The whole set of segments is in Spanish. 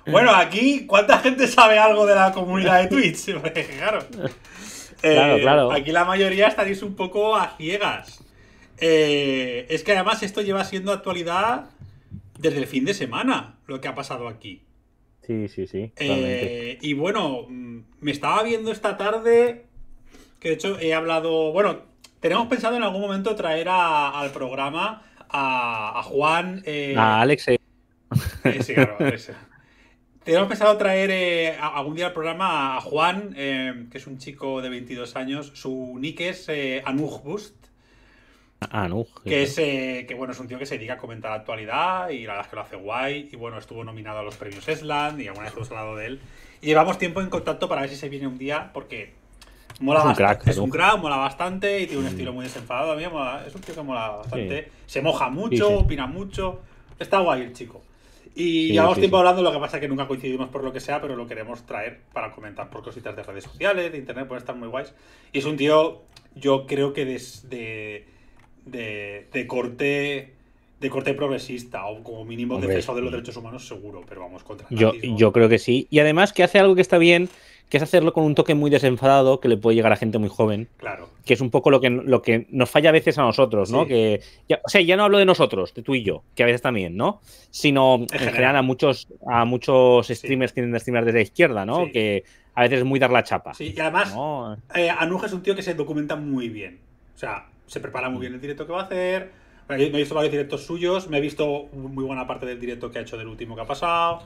Bueno, aquí, ¿cuánta gente sabe algo de la comunidad de Twitch? claro. Eh, claro, Aquí la mayoría estaréis un poco a ciegas. Eh, es que además esto lleva siendo actualidad desde el fin de semana, lo que ha pasado aquí. Sí, sí, sí. Eh, y bueno, mm, me estaba viendo esta tarde, que de hecho he hablado, bueno, tenemos pensado en algún momento traer al programa a, Juan... a Alex. sí, claro, Alex. Tenemos pensado traer eh, algún día al programa a Juan, em, que es un chico de 22 años. Su nick es eh, Anuj. Que, eh. es, que bueno, es un tío que se dedica a comentar la actualidad y la verdad es que lo hace guay. Y bueno, estuvo nominado a los premios Esland y alguna vez hemos hablado de él. Y llevamos tiempo en contacto para ver si se viene un día porque mola es Un crack, es un crack, mola bastante y tiene un mm. estilo muy desenfadado. A mí es un tío que mola bastante. Se moja mucho, opina mucho. Está guay el chico. Y llevamos tiempo hablando, lo que pasa es que nunca coincidimos por lo que sea, pero lo queremos traer para comentar por cositas de redes sociales, de internet, puede estar muy guays. Y es un tío, yo creo que desde de, corte de corte progresista o como mínimo defensor de los derechos humanos seguro, pero vamos contra yo, yo creo que sí. Y además que hace algo que está bien, que es hacerlo con un toque muy desenfadado que le puede llegar a gente muy joven. Claro. Que es un poco lo que, lo que nos falla a veces a nosotros, ¿no? Que, o sea, ya no hablo de nosotros, de tú y yo, que a veces también, ¿no? Sino en, general. a muchos, a muchos streamers tienen que estimar desde la izquierda, ¿no? Que a veces es muy dar la chapa. Sí, y además, eh, Anuja es un tío que se documenta muy bien. O sea, se prepara muy bien el directo que va a hacer. me he visto varios directos suyos, me he visto muy buena parte del directo que ha hecho del último que ha pasado.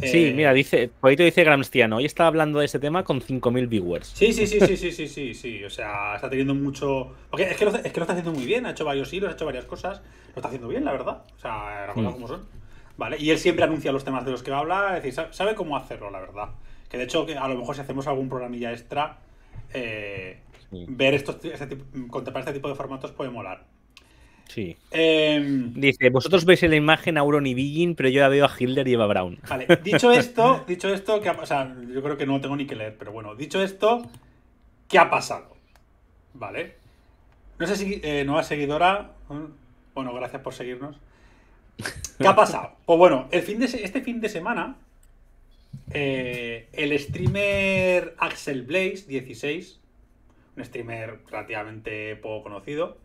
Sí, eh, mira, dice, Poito dice Gramstiano, hoy está hablando de ese tema con 5.000 viewers. Sí, sí, sí, sí, sí, sí, sí, sí, o sea, está teniendo mucho... es que, lo, está haciendo muy bien, ha hecho varios hilos, ha hecho varias cosas, lo está haciendo bien, la verdad, o sea, las mm. como son. Vale, y él siempre anuncia los temas de los que va a hablar, decir, sabe cómo hacerlo, la verdad. Que de hecho, que a lo mejor si hacemos algún programilla extra, eh, ver estos, este, este tipo de formatos puede molar. Sí. Em, Dice, vosotros veis en la imagen a Auron y pero yo la veo a Hilder y Eva Brown. Vale, dicho esto, dicho esto, que, o sea, yo creo que no tengo ni que leer, pero bueno, dicho esto, ¿qué ha pasado? Vale. No sé si eh, nueva seguidora. Bueno, gracias por seguirnos. ¿Qué ha pasado? Pues bueno, el fin de, este fin de semana, eh, el streamer Axel Blaze, 16, un streamer relativamente poco conocido,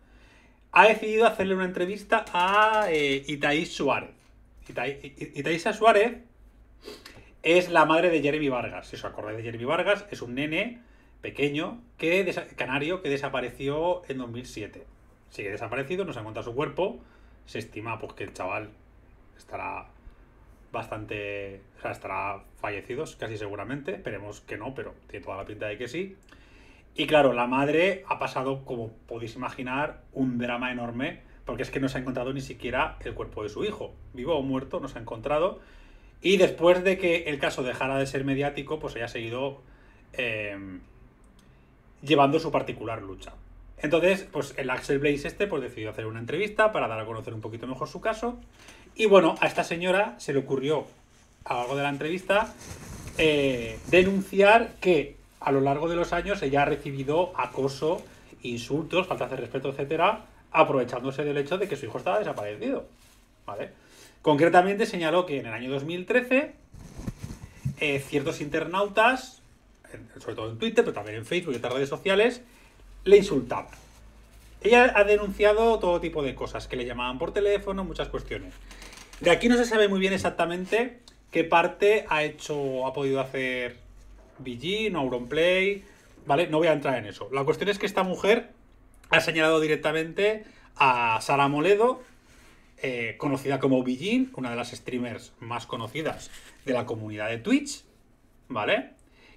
ha decidido hacerle una entrevista a eh, Itaís Suárez. Itaí, Suárez es la madre de Jeremy Vargas. Si os acordáis de Jeremy Vargas, es un nene pequeño, que canario, que desapareció en 2007. Sigue desaparecido, no se ha encontrado su cuerpo. Se estima pues, que el chaval estará bastante... O sea, estará fallecido, casi seguramente. Esperemos que no, pero tiene toda la pinta de que sí. Y claro, la madre ha pasado, como podéis imaginar, un drama enorme, porque es que no se ha encontrado ni siquiera el cuerpo de su hijo. Vivo o muerto, no se ha encontrado. Y después de que el caso dejara de ser mediático, pues ella ha seguido em, llevando su particular lucha. Entonces, pues el Axel Blaze este pues decidió hacer una entrevista para dar a conocer un poquito mejor su caso. Y bueno, a esta señora se le ocurrió, a lo largo de la entrevista, eh, denunciar que a lo largo de los años ella ha recibido acoso, insultos, falta de respeto, etcétera, aprovechándose del hecho de que su hijo estaba desaparecido. Concretamente señaló que en el año 2013 eh, ciertos internautas, sobre todo en Twitter, pero también en Facebook y otras redes sociales, le insultaban. Ella ha denunciado todo tipo de cosas, que le llamaban por teléfono, muchas cuestiones. De aquí no se sabe muy bien exactamente qué parte ha hecho, ha podido hacer auron Auronplay, ¿vale? No voy a entrar en eso. La cuestión es que esta mujer ha señalado directamente a Sara Moledo, eh, conocida como Beijing, una de las streamers más conocidas de la comunidad de Twitch, ¿vale?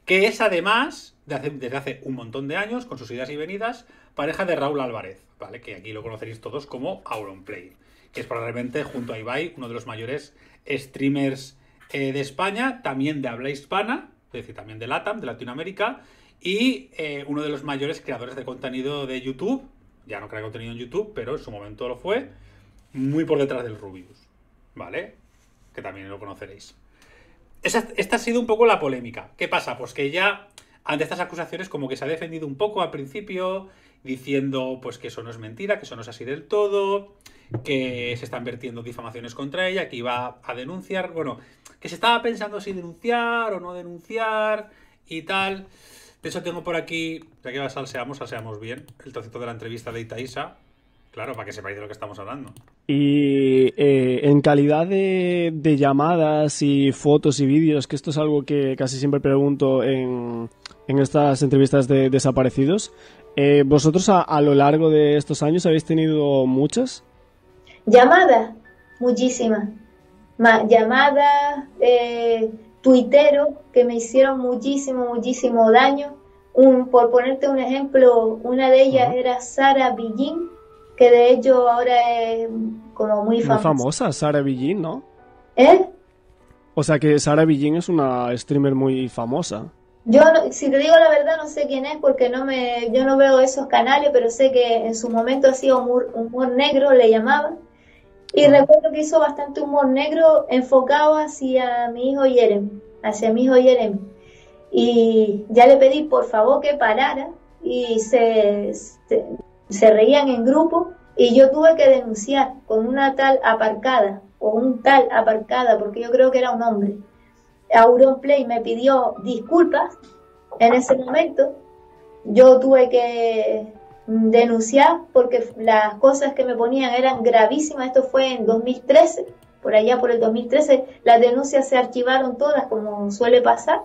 Que es además, desde hace un montón de años, con sus idas y venidas, pareja de Raúl Álvarez, ¿vale? Que aquí lo conoceréis todos como Auronplay, que es probablemente, junto a Ibai, uno de los mayores streamers eh, de España, también de habla hispana, es decir, también de LATAM, de Latinoamérica, y eh, uno de los mayores creadores de contenido de YouTube, ya no crea contenido en YouTube, pero en su momento lo fue, muy por detrás del Rubius, ¿vale? Que también lo conoceréis. esta ha sido un poco la polémica. ¿Qué pasa? Pues que ya, ante estas acusaciones, como que se ha defendido un poco al principio, diciendo pues que eso no es mentira, que eso no es así del todo, que se están vertiendo difamaciones contra ella, que iba a denunciar, bueno, que se estaba pensando si denunciar o no denunciar y tal. De hecho, tengo por aquí, ya que salseamos, salseamos bien, el trocito de la entrevista de Itaísa. Claro, para que sepáis de lo que estamos hablando. Y eh, en calidad de, llamadas y fotos y vídeos, que esto es algo que casi siempre pregunto en, estas entrevistas de desaparecidos, eh, ¿vosotros a, a, lo largo de estos años habéis tenido muchas? Llamadas, muchísimas llamadas, eh, tuiteros que me hicieron muchísimo, muchísimo daño. Un, por ponerte un ejemplo, una de ellas era Sara Villín, que de hecho ahora es como muy famosa. famosa, Sara Villín, ¿no? ¿Eh? O sea que Sara Villín es una streamer muy famosa. Yo, si te digo la verdad, no sé quién es porque no me, yo no veo esos canales, pero sé que en su momento hacía humor, humor negro, le llamaba. Y recuerdo que hizo bastante humor negro enfocado hacia mi hijo Jerem, hacia mi hijo Jerem. Y ya le pedí por favor que parara y se, se, reían en grupo y yo tuve que denunciar con una tal aparcada o un tal aparcada porque yo creo que era un hombre. Play me pidió disculpas en ese momento. Yo tuve que Mm, denunciar porque las cosas que me ponían eran gravísimas. Esto fue en 2013, por allá por el 2013. Las denuncias se archivaron todas, como suele pasar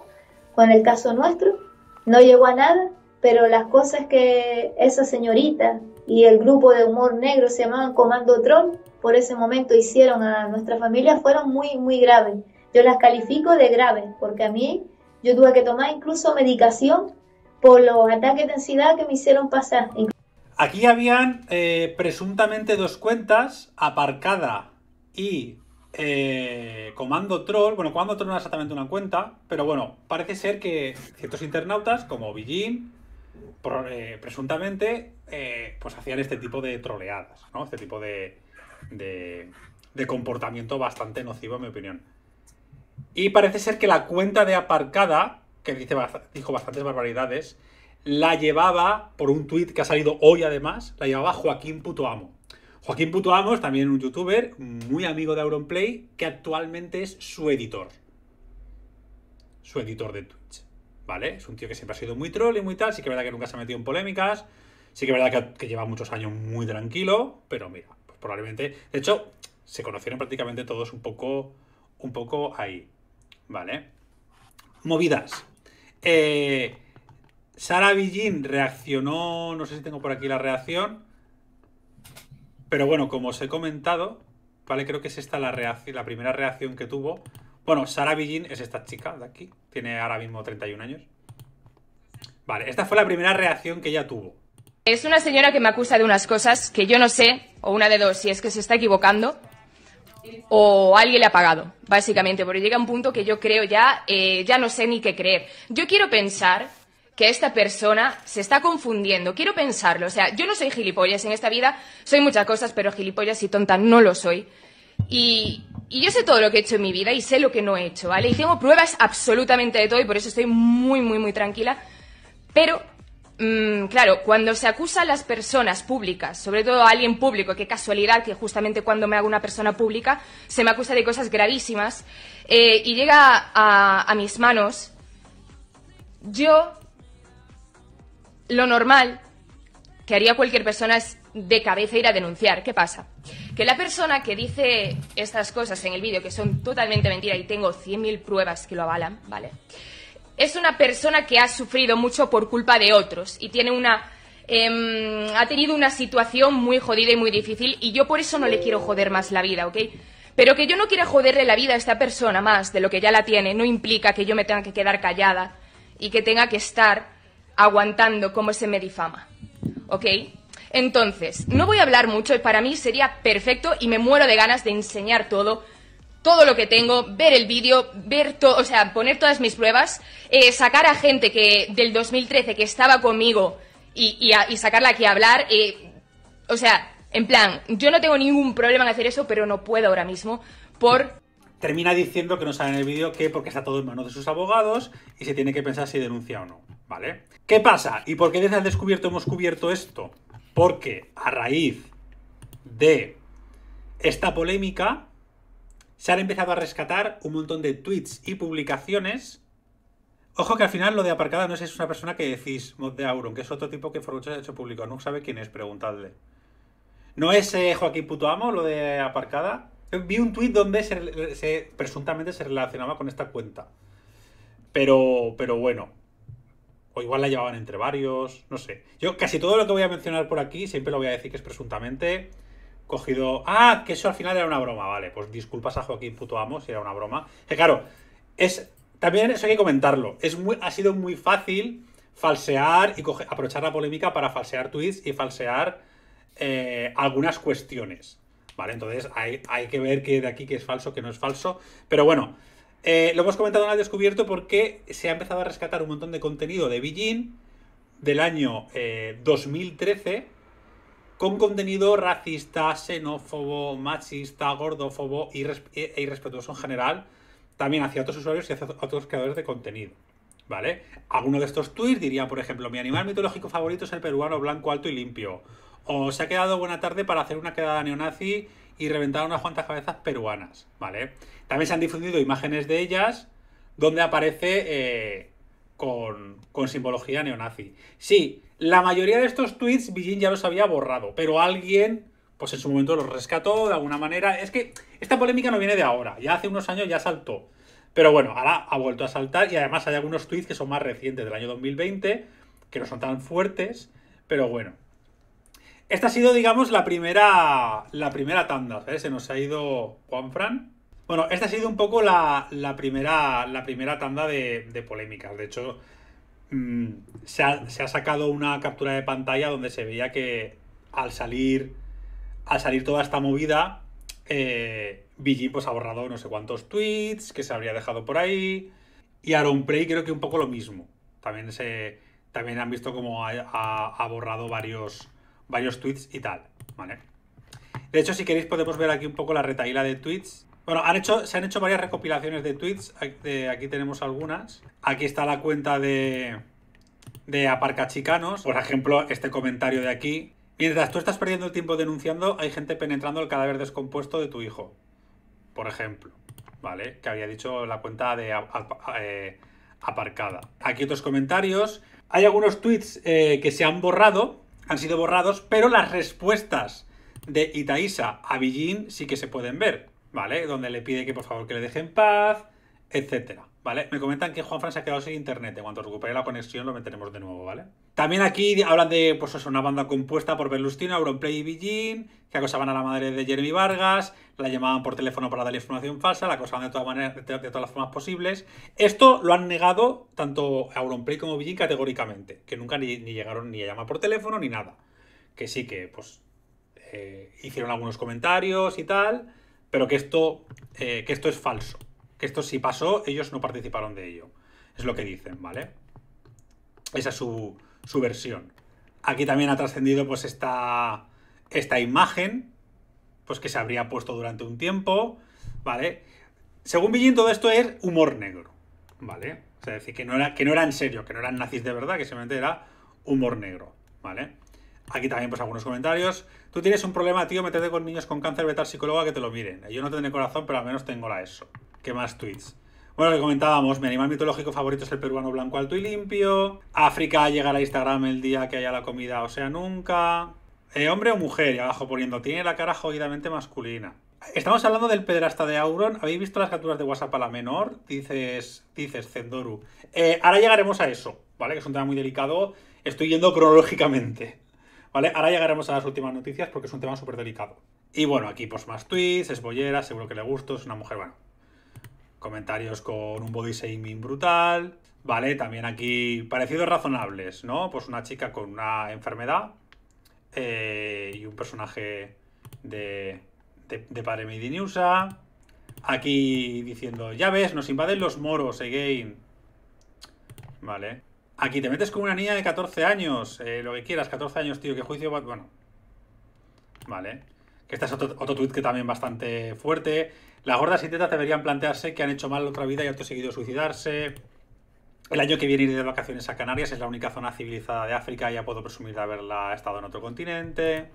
con el caso nuestro. No llegó a nada, pero las cosas que esa señorita y el grupo de humor negro se llamaban Comando Troll, por ese momento hicieron a nuestra familia fueron muy, muy graves. Yo las califico de graves porque a mí yo tuve que tomar incluso medicación por los ataques de ansiedad que me hicieron pasar. Aquí habían eh, presuntamente dos cuentas, aparcada y eh, Comando Troll. Bueno, Comando Troll no es exactamente una cuenta, pero bueno, parece ser que ciertos internautas, como Billin, eh, presuntamente, pues hacían este tipo de troleadas, ¿no? Este tipo de, de comportamiento bastante nocivo, en mi opinión. Y parece ser que la cuenta de aparcada que dijo bastantes barbaridades, la llevaba, por un tuit que ha salido hoy además, la llevaba Joaquín Puto Amo Joaquín Puto Amo es también un youtuber muy amigo de Auronplay, que actualmente es su editor. Su editor de Twitch. ¿Vale? Es un tío que siempre ha sido muy troll y muy tal, sí que es verdad que nunca se ha metido en polémicas, sí que es verdad que, lleva muchos años muy tranquilo, pero mira, pues probablemente... De hecho, se conocieron prácticamente todos un poco, un poco ahí. ¿Vale? Movidas. Eh, Sara Villín reaccionó, no sé si tengo por aquí la reacción, pero bueno, como os he comentado, ¿vale? Creo que es esta la, la primera reacción que tuvo. Bueno, Sara Villín es esta chica de aquí, tiene ahora mismo 31 años. Vale, esta fue la primera reacción que ella tuvo. Es una señora que me acusa de unas cosas que yo no sé, o una de dos, si es que se está equivocando, o alguien le ha pagado, básicamente, porque llega un punto que yo creo ya, eh, ya no sé ni qué creer. Yo quiero pensar que esta persona se está confundiendo. Quiero pensarlo. O sea, yo no soy gilipollas en esta vida. Soy muchas cosas, pero gilipollas y tonta no lo soy. Y, y, yo sé todo lo que he hecho en mi vida y sé lo que no he hecho, ¿vale? Y tengo pruebas absolutamente de todo y por eso estoy muy, muy, muy tranquila. Pero Mm, claro, cuando se acusa a las personas públicas, sobre todo a alguien público, qué casualidad que justamente cuando me hago una persona pública se me acusa de cosas gravísimas eh, y llega a, a mis manos, yo lo normal que haría cualquier persona es de cabeza ir a denunciar. ¿Qué pasa? Que la persona que dice estas cosas en el vídeo, que son totalmente mentiras y tengo 100.000 pruebas que lo avalan, ¿vale? es una persona que ha sufrido mucho por culpa de otros y tiene una em, ha tenido una situación muy jodida y muy difícil y yo por eso no le quiero joder más la vida, ¿ok? Pero que yo no quiera joderle la vida a esta persona más de lo que ya la tiene no implica que yo me tenga que quedar callada y que tenga que estar aguantando cómo se me difama, ¿ok? Entonces, no voy a hablar mucho y para mí sería perfecto y me muero de ganas de enseñar todo todo lo que tengo, ver el vídeo, ver todo, o sea, poner todas mis pruebas, eh, sacar a gente que del 2013 que estaba conmigo y, sacarla aquí a hablar, eh, o sea, en plan, yo no tengo ningún problema en hacer eso, pero no puedo ahora mismo por termina diciendo que no sale en el vídeo que porque está todo en manos de sus abogados y se tiene que pensar si denuncia o no, ¿vale? ¿Qué pasa? ¿Y por qué desde el descubierto hemos cubierto esto? Porque a raíz de esta polémica se han empezado a rescatar un montón de tweets y publicaciones. Ojo que al final lo de Aparcada no es, una persona que decís mod de Auron, que es otro tipo que mucho ha hecho público. No sabe quién es, preguntadle. ¿No es eh, joaquín Joaquín Putoamo lo de aparcada? Vi un tweet donde presuntamente se relacionaba con esta cuenta. Pero, pero bueno. O igual la llevaban entre varios, no sé. Yo casi todo lo que voy a mencionar por aquí siempre lo voy a decir que es presuntamente cogido. Ah, que eso al final era una broma, vale. Pues disculpas a Joaquín Puto Amo si era una broma. Que claro, es. También eso hay que comentarlo. Es ha sido muy fácil falsear y aprovechar la polémica para falsear tweets y falsear eh, algunas cuestiones. Vale, entonces hay, hay que ver que de aquí que es falso, que no es falso. Pero bueno, eh, lo hemos comentado en el descubierto porque se ha empezado a rescatar un montón de contenido de Beijing del año 2013 eh, con contenido racista, xenófobo, machista, gordófobo e, e irrespetuoso en general, también hacia otros usuarios y hacia otros creadores de contenido. ¿Vale? Alguno de estos tweets diría, por ejemplo, mi animal mitológico favorito es el peruano blanco, alto y limpio. O se ha quedado buena tarde para hacer una quedada neonazi y reventar unas cuantas cabezas peruanas, ¿vale? También se han difundido imágenes de ellas donde aparece eh, con, con simbología neonazi. Sí, la mayoría de estos tweets Beijing ya los había borrado, pero alguien, pues en su momento los rescató de alguna manera. Es que esta polémica no viene de ahora, ya hace unos años ya saltó. Pero bueno, ahora ha vuelto a saltar y además hay algunos tweets que son más recientes del año 2020, que no son tan fuertes, pero bueno. Esta ha sido, digamos, la primera, la primera tanda, Se nos ha ido Juanfran. Bueno, esta ha sido un poco la, primera, la primera tanda de, de polémicas. De hecho, Mm, se, ha, sacado una captura de pantalla donde se veía que al salir, al salir toda esta movida, eh, pues, ha borrado no sé cuántos tweets que se habría dejado por ahí. Y Aaron Prey creo que un poco lo mismo. También, se, también han visto cómo ha, borrado varios, varios tweets y tal. De hecho, si queréis podemos ver aquí un poco la retaíla de tweets bueno, se han hecho varias recopilaciones de tweets. Aquí tenemos algunas. Aquí está la cuenta de, de Chicanos. Por ejemplo, este comentario de aquí. Mientras tú estás perdiendo el tiempo denunciando, hay gente penetrando el cadáver descompuesto de tu hijo. Por ejemplo. ¿Vale? Que había dicho la cuenta de eh, aparcada. Aquí otros comentarios. Hay algunos tweets eh, que se han borrado, han sido borrados, pero las respuestas de Itaísa a Villín sí que se pueden ver. ¿vale? Donde le pide que por favor que le deje en paz, etcétera. ¿Vale? Me comentan que Juanfran se ha quedado sin internet. En cuanto recupere la conexión lo meteremos de nuevo, ¿vale? También aquí hablan de, pues una banda compuesta por Berlustino, Auronplay y Billin que acosaban a la madre de Jeremy Vargas, la llamaban por teléfono para darle información falsa, la acosaban de, todas maneras, de, todas las formas posibles. Esto lo han negado tanto Auronplay como Villín categóricamente, que nunca ni, llegaron ni a llamar por teléfono ni nada. Que sí que, pues, eh, hicieron algunos comentarios y tal, pero que esto, eh, que esto es falso. Que esto sí pasó, ellos no participaron de ello. Es lo que dicen, ¿vale? Esa es su, versión. Aquí también ha trascendido pues esta, esta imagen, pues que se habría puesto durante un tiempo, ¿vale? Según Billín todo esto es humor negro, ¿vale? O sea, decir, que no, era, que no era en serio, que no eran nazis de verdad, que simplemente era humor negro, ¿vale? Aquí también pues algunos comentarios. Tú tienes un problema, tío, meterte con niños con cáncer, vete psicóloga que te lo miren. Yo no tendré corazón, pero al menos tengo la ESO. ¿Qué más tweets? Bueno, lo que comentábamos, mi animal mitológico favorito es el peruano blanco alto y limpio. África llegará a Instagram el día que haya la comida, o sea, nunca. Eh, hombre o mujer, y abajo poniendo, tiene la cara jodidamente masculina. Estamos hablando del pedrasta de Auron. ¿Habéis visto las capturas de WhatsApp a la menor? Dices, dices Zendoru. Eh, ahora llegaremos a eso, ¿vale? Que es un tema muy delicado. Estoy yendo cronológicamente. ¿Vale? Ahora llegaremos a las últimas noticias porque es un tema súper delicado. Y bueno, aquí pues más tweets, es bollera, seguro que le gustó, es una mujer, bueno. Comentarios con un body shaming brutal. Vale, también aquí parecidos razonables, ¿no? Pues una chica con una enfermedad eh, y un personaje de, de, de padre Aquí diciendo, ya ves, nos invaden los moros again. Vale. Aquí te metes con una niña de 14 años, eh, lo que quieras, 14 años, tío, que juicio Bueno. Vale. Que este es otro, tweet que también bastante fuerte. Las gordas y tetas deberían plantearse que han hecho mal otra vida y han conseguido suicidarse. El año que viene ir de vacaciones a Canarias es la única zona civilizada de África, ya puedo presumir de haberla estado en otro continente.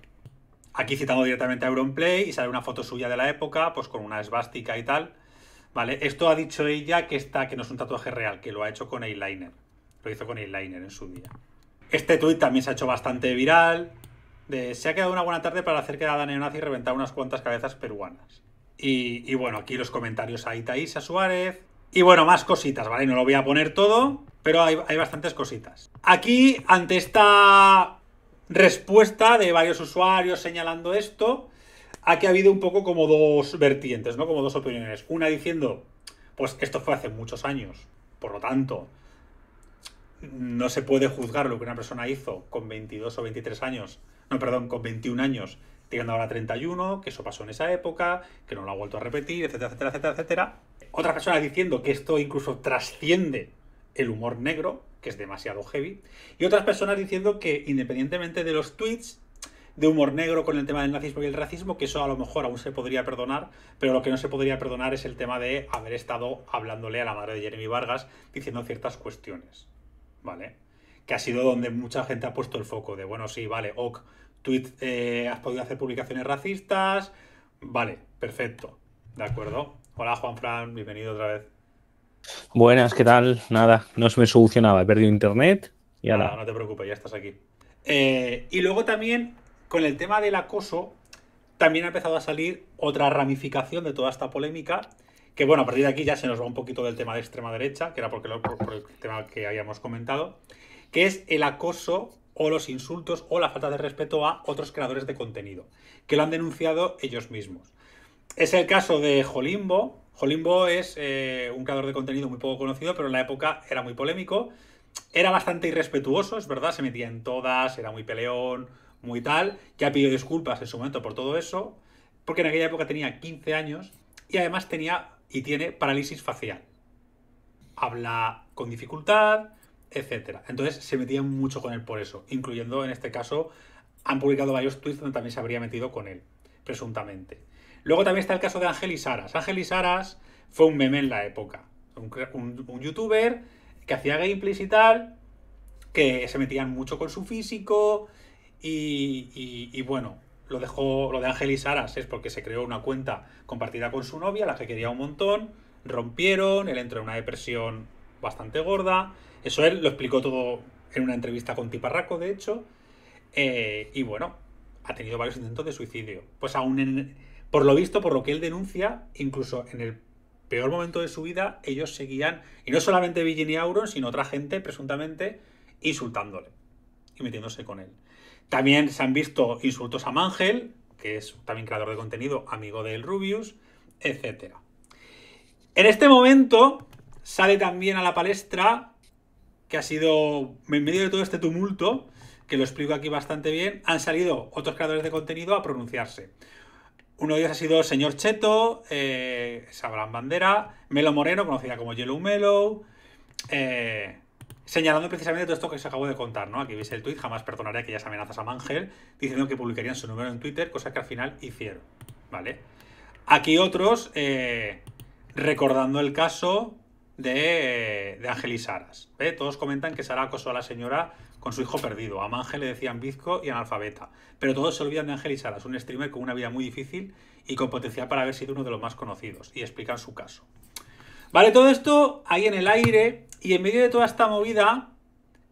Aquí citando directamente a Euronplay y sale una foto suya de la época, pues con una esvástica y tal. Vale, esto ha dicho ella que, está, que no es un tatuaje real, que lo ha hecho con eyeliner. Lo hizo con liner en su día. Este tuit también se ha hecho bastante viral. De, se ha quedado una buena tarde para hacer quedada neonazi y reventar unas cuantas cabezas peruanas. Y, bueno, aquí los comentarios a Itaís, a Suárez. Y bueno, más cositas, ¿vale? No lo voy a poner todo, pero hay, hay bastantes cositas. Aquí, ante esta respuesta de varios usuarios señalando esto, aquí ha habido un poco como dos vertientes, ¿no? Como dos opiniones. Una diciendo, pues esto fue hace muchos años, por lo tanto, no se puede juzgar lo que una persona hizo con 22 o 23 años, no, perdón, con 21 años, teniendo ahora 31, que eso pasó en esa época, que no lo ha vuelto a repetir, etcétera, etcétera, etcétera, etcétera. Otras personas diciendo que esto incluso trasciende el humor negro, que es demasiado heavy, y otras personas diciendo que independientemente de los tweets, de humor negro con el tema del nazismo y el racismo, que eso a lo mejor aún se podría perdonar, pero lo que no se podría perdonar es el tema de haber estado hablándole a la madre de Jeremy Vargas diciendo ciertas cuestiones. ¿vale? Que ha sido donde mucha gente ha puesto el foco de, bueno, sí, vale, ok, tweet, eh, has podido hacer publicaciones racistas, vale, perfecto, ¿de acuerdo? Hola, Juan Fran, bienvenido otra vez. Buenas, ¿qué tal? Nada, no se me solucionaba, he perdido internet y no te preocupes, ya estás aquí. Eh, y luego también, con el tema del acoso, también ha empezado a salir otra ramificación de toda esta polémica, que bueno, a partir de aquí ya se nos va un poquito del tema de extrema derecha, que era porque por, el tema que habíamos comentado, que es el acoso o los insultos o la falta de respeto a otros creadores de contenido, que lo han denunciado ellos mismos. Es el caso de Jolimbo. Jolimbo es eh, un creador de contenido muy poco conocido, pero en la época era muy polémico. Era bastante irrespetuoso, es verdad, se metía en todas, era muy peleón, muy tal. Ya pidió disculpas en su momento por todo eso, porque en aquella época tenía 15 años y además tenía y tiene parálisis facial. Habla con dificultad, etc. Entonces se metían mucho con él por eso, incluyendo en este caso, han publicado varios tweets donde también se habría metido con él, presuntamente. Luego también está el caso de Angelis Aras. y Aras fue un meme en la época. Un, youtuber que hacía gameplays y tal, que se metían mucho con su físico y bueno, lo dejó, lo de Ángel y Saras es porque se creó una cuenta compartida con su novia, la que quería un montón, rompieron, él entró en una depresión bastante gorda, eso él lo explicó todo en una entrevista con Tiparraco, de hecho, eh, y bueno, ha tenido varios intentos de suicidio. Pues aún por lo visto, por lo que él denuncia, incluso en el peor momento de su vida, ellos seguían, y no solamente Virginia Auron, sino otra gente presuntamente insultándole y metiéndose con él. También se han visto insultos a Mangel, que es también creador de contenido, amigo del Rubius, etc. En este momento sale también a la palestra, que ha sido, en medio de todo este tumulto, que lo explico aquí bastante bien, han salido otros creadores de contenido a pronunciarse. Uno de ellos ha sido el señor Cheto, eh, Sabrán Bandera, Melo Moreno, conocida como Yellow Melo, eh, Señalando precisamente todo esto que os acabo de contar, ¿no? Aquí veis el tweet jamás perdonaré aquellas amenazas a Mangel, diciendo que publicarían su número en Twitter, cosa que al final hicieron, ¿vale? Aquí otros eh, recordando el caso de, de Ángel y Saras. Todos comentan que Sara acosó a la señora con su hijo perdido. A Mangel le decían bizco y analfabeta. Pero todos se olvidan de Ángel y Saras, un streamer con una vida muy difícil y con potencial para haber sido uno de los más conocidos. Y explican su caso. Vale, todo esto ahí en el aire y en medio de toda esta movida,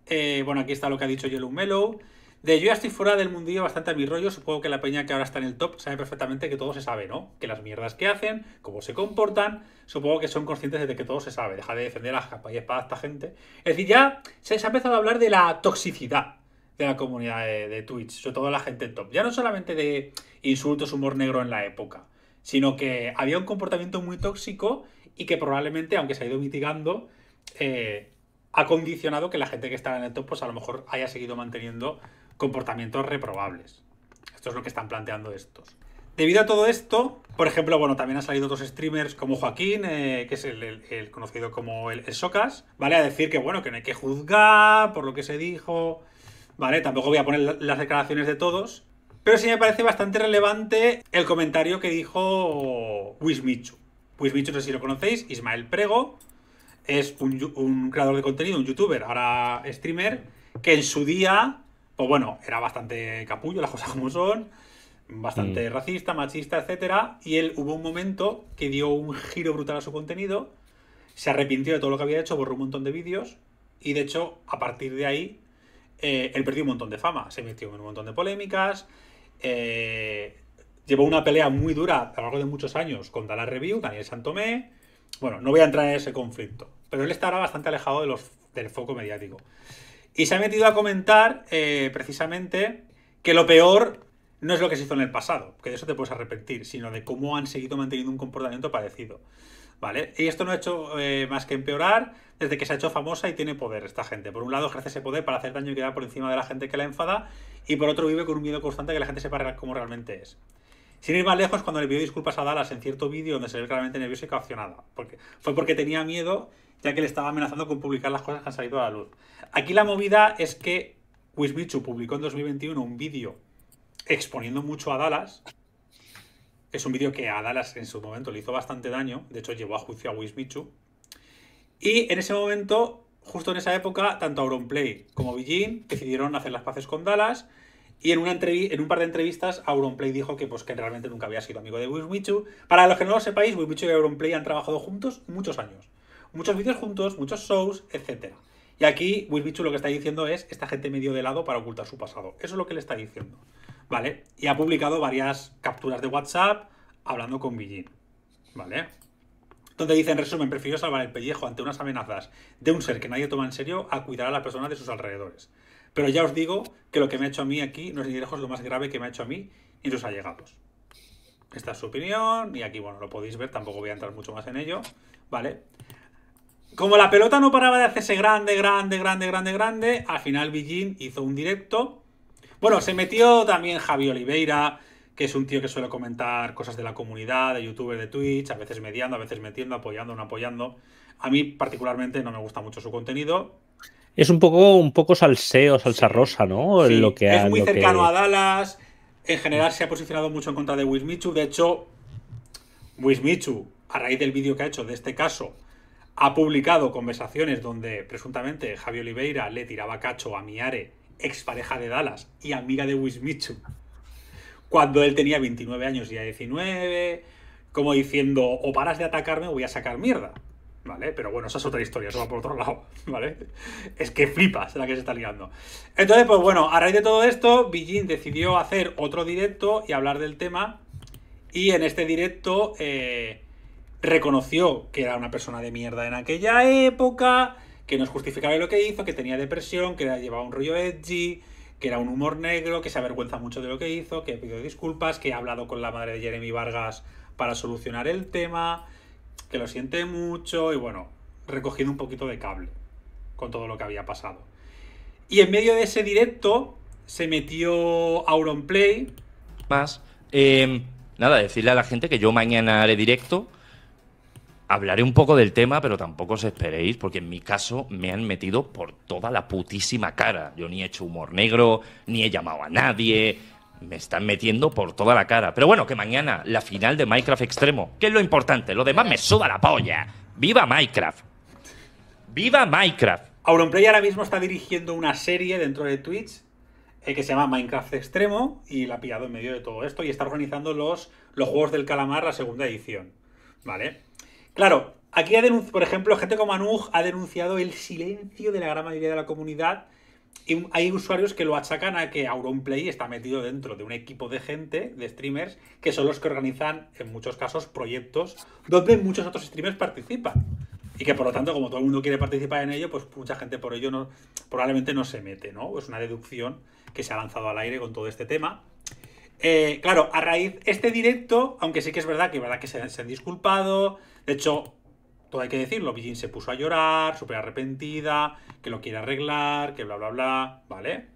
eh, bueno, aquí está lo que ha dicho Yellow Mellow. De yo ya estoy fuera del mundillo bastante a mi rollo, supongo que la peña que ahora está en el top sabe perfectamente que todo se sabe, ¿no? Que las mierdas que hacen, cómo se comportan, supongo que son conscientes de que todo se sabe, deja de defender a capa y a esta gente. Es decir, ya se ha empezado a hablar de la toxicidad de la comunidad de, Twitch, sobre todo la gente top. Ya no solamente de insultos, humor negro en la época, sino que había un comportamiento muy tóxico y que probablemente, aunque se ha ido mitigando, eh, ha condicionado que la gente que estaba en el top, pues a lo mejor haya seguido manteniendo comportamientos reprobables. Esto es lo que están planteando estos. Debido a todo esto, por ejemplo, bueno, también han salido otros streamers como Joaquín, eh, que es el, conocido como el, Socas, ¿vale? A decir que, bueno, que no hay que juzgar por lo que se dijo, ¿vale? Tampoco voy a poner las declaraciones de todos, pero sí me parece bastante relevante el comentario que dijo Wismichu. Wismichu, no sé si lo conocéis, Ismael Prego, es un, creador de contenido, un youtuber, ahora streamer, que en su día, pues bueno, era bastante capullo, las cosas como son, bastante mm. racista, machista, etc. y él hubo un momento que dio un giro brutal a su contenido, se arrepintió de todo lo que había hecho, borró un montón de vídeos, y de hecho, a partir de ahí, eh, él perdió un montón de fama, se metió en un montón de polémicas, eh, llevó una pelea muy dura a lo largo de muchos años con Dallas Review, Daniel Santomé, bueno, no voy a entrar en ese conflicto, pero él estará bastante alejado de los, del foco mediático. Y se ha metido a comentar eh, precisamente que lo peor no es lo que se hizo en el pasado, que de eso te puedes arrepentir, sino de cómo han seguido manteniendo un comportamiento parecido. ¿Vale? Y esto no ha hecho eh, más que empeorar desde que se ha hecho famosa y tiene poder esta gente. Por un lado ejerce ese poder para hacer daño y quedar por encima de la gente que la enfada, y por otro vive con un miedo constante que la gente sepa cómo realmente es. Sin ir más lejos, cuando le pidió disculpas a Dallas en cierto vídeo donde se ve claramente nerviosa y caucionada. Porque, fue porque tenía miedo, ya que le estaba amenazando con publicar las cosas que han salido a la luz. Aquí la movida es que Wisbichu publicó en 2021 un vídeo exponiendo mucho a Dallas. Es un vídeo que a Dallas en su momento le hizo bastante daño. De hecho, llevó a juicio a Wisbichu. Y en ese momento, justo en esa época, tanto Play como Beijing decidieron hacer las paces con Dallas y en, un par de entrevistas, Auronplay dijo que, pues, que realmente nunca había sido amigo de Wismichu. Para los que no lo sepáis, Wismichu y Auronplay han trabajado juntos muchos años. Muchos vídeos juntos, muchos shows, etc. Y aquí Wismichu lo que está diciendo es, esta gente me dio de lado para ocultar su pasado. Eso es lo que le está diciendo. ¿Vale? Y ha publicado varias capturas de WhatsApp hablando con Billin. ¿Vale? Donde dice, en resumen, prefirió salvar el pellejo ante unas amenazas de un ser que nadie toma en serio a cuidar a la persona de sus alrededores. Pero ya os digo que lo que me ha hecho a mí aquí no es ni lejos lo más grave que me ha hecho a mí y ha allegados. Esta es su opinión y aquí, bueno, lo podéis ver, tampoco voy a entrar mucho más en ello, ¿vale? Como la pelota no paraba de hacerse grande, grande, grande, grande, grande, al final Villín hizo un directo. Bueno, se metió también Javi Oliveira, que es un tío que suele comentar cosas de la comunidad, de YouTube, de Twitch, a veces mediando, a veces metiendo, apoyando, no apoyando. A mí particularmente no me gusta mucho su contenido. Es un poco, un poco salseo, salsa rosa, ¿no? Lo que es muy cercano a Dallas. En general se ha posicionado mucho en contra de Wismichu. De hecho, Wismichu, a raíz del vídeo que ha hecho de este caso, ha publicado conversaciones donde presuntamente Javi Oliveira le tiraba cacho a Miare, expareja de Dallas y amiga de Wismichu, cuando él tenía 29 años y a 19, como diciendo, o paras de atacarme o voy a sacar mierda. ¿vale? Pero bueno, esa es otra historia, eso va por otro lado, ¿vale? Es que flipas la que se está liando. Entonces, pues bueno, a raíz de todo esto, Billin decidió hacer otro directo y hablar del tema. Y en este directo eh, reconoció que era una persona de mierda en aquella época, que no es justificable lo que hizo, que tenía depresión, que llevaba un rollo edgy, que era un humor negro, que se avergüenza mucho de lo que hizo, que pidió disculpas, que ha hablado con la madre de Jeremy Vargas para solucionar el tema, que lo siente mucho y bueno, recogiendo un poquito de cable con todo lo que había pasado. Y en medio de ese directo se metió Auronplay. Más. Em, nada, decirle a la gente que yo mañana haré directo. Hablaré un poco del tema, pero tampoco os esperéis, porque en mi caso me han metido por toda la putísima cara. Yo ni he hecho humor negro, ni he llamado a nadie, me están metiendo por toda la cara. Pero bueno, que mañana la final de Minecraft Extremo, ¿Qué es lo importante, lo demás me suda la polla. ¡Viva Minecraft! ¡Viva Minecraft! Auronplay ahora mismo está dirigiendo una serie dentro de Twitch eh, que se llama Minecraft Extremo y la ha pillado en medio de todo esto y está organizando los, los Juegos del Calamar, la segunda edición. ¿Vale? Claro, aquí ha denunciado, por ejemplo, gente como Anuj ha denunciado el silencio de la gran mayoría de la comunidad y hay usuarios que lo achacan a que Auronplay está metido dentro de un equipo de gente, de streamers, que son los que organizan, en muchos casos, proyectos donde muchos otros streamers participan. Y que por lo tanto, como todo el mundo quiere participar en ello, pues mucha gente por ello probablemente no se mete, ¿no? Es una deducción que se ha lanzado al aire con todo este tema. Eh, claro, a raíz este directo, aunque sí que es verdad que, verdad que se han disculpado, de hecho, todo hay que decirlo, Beijing se puso a llorar, súper arrepentida, que lo quiere arreglar, que bla, bla, bla, ¿vale?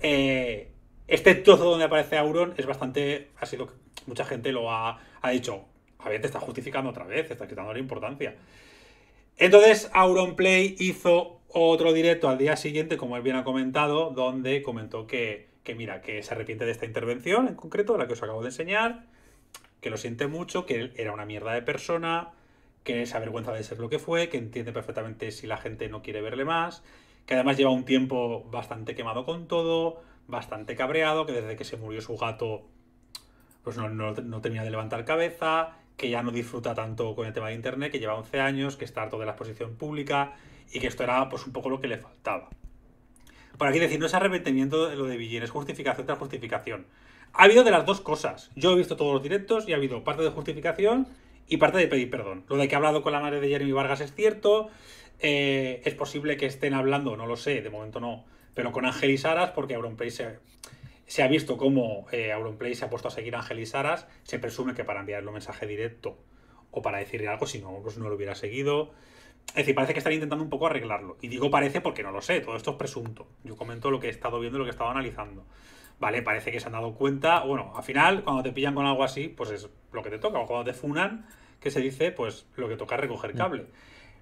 Eh, este trozo donde aparece Auron es bastante, ha sido, mucha gente lo ha, ha dicho, a ver, te está justificando otra vez, te está quitando la importancia. Entonces, Auron Play hizo otro directo al día siguiente, como él bien ha comentado, donde comentó que, que mira, que se arrepiente de esta intervención en concreto, la que os acabo de enseñar, que lo siente mucho, que era una mierda de persona, que se avergüenza de ser lo que fue, que entiende perfectamente si la gente no quiere verle más, que además lleva un tiempo bastante quemado con todo, bastante cabreado, que desde que se murió su gato pues no, tenía de levantar cabeza, que ya no disfruta tanto con el tema de internet, que lleva 11 años, que está harto de la exposición pública y que esto era pues un poco lo que le faltaba. Por aquí decir, no es arrepentimiento de lo de Villén, es justificación tras justificación. Ha habido de las dos cosas. Yo he visto todos los directos y ha habido parte de justificación y parte de pedir perdón. Lo de que ha hablado con la madre de Jeremy Vargas es cierto. Eh, es posible que estén hablando, no lo sé, de momento no, pero con Ángel y Saras, porque Auronplay se, se ha visto cómo eh, Auronplay se ha puesto a seguir a Ángel y Saras. Se presume que para enviarle un mensaje directo o para decirle algo, si no, pues no lo hubiera seguido. Es decir, parece que están intentando un poco arreglarlo. Y digo parece porque no lo sé, todo esto es presunto. Yo comento lo que he estado viendo, y lo que he estado analizando. Vale, parece que se han dado cuenta. Bueno, al final, cuando te pillan con algo así, pues es lo que te toca. O cuando te funan, que se dice, pues lo que toca es recoger mm. cable.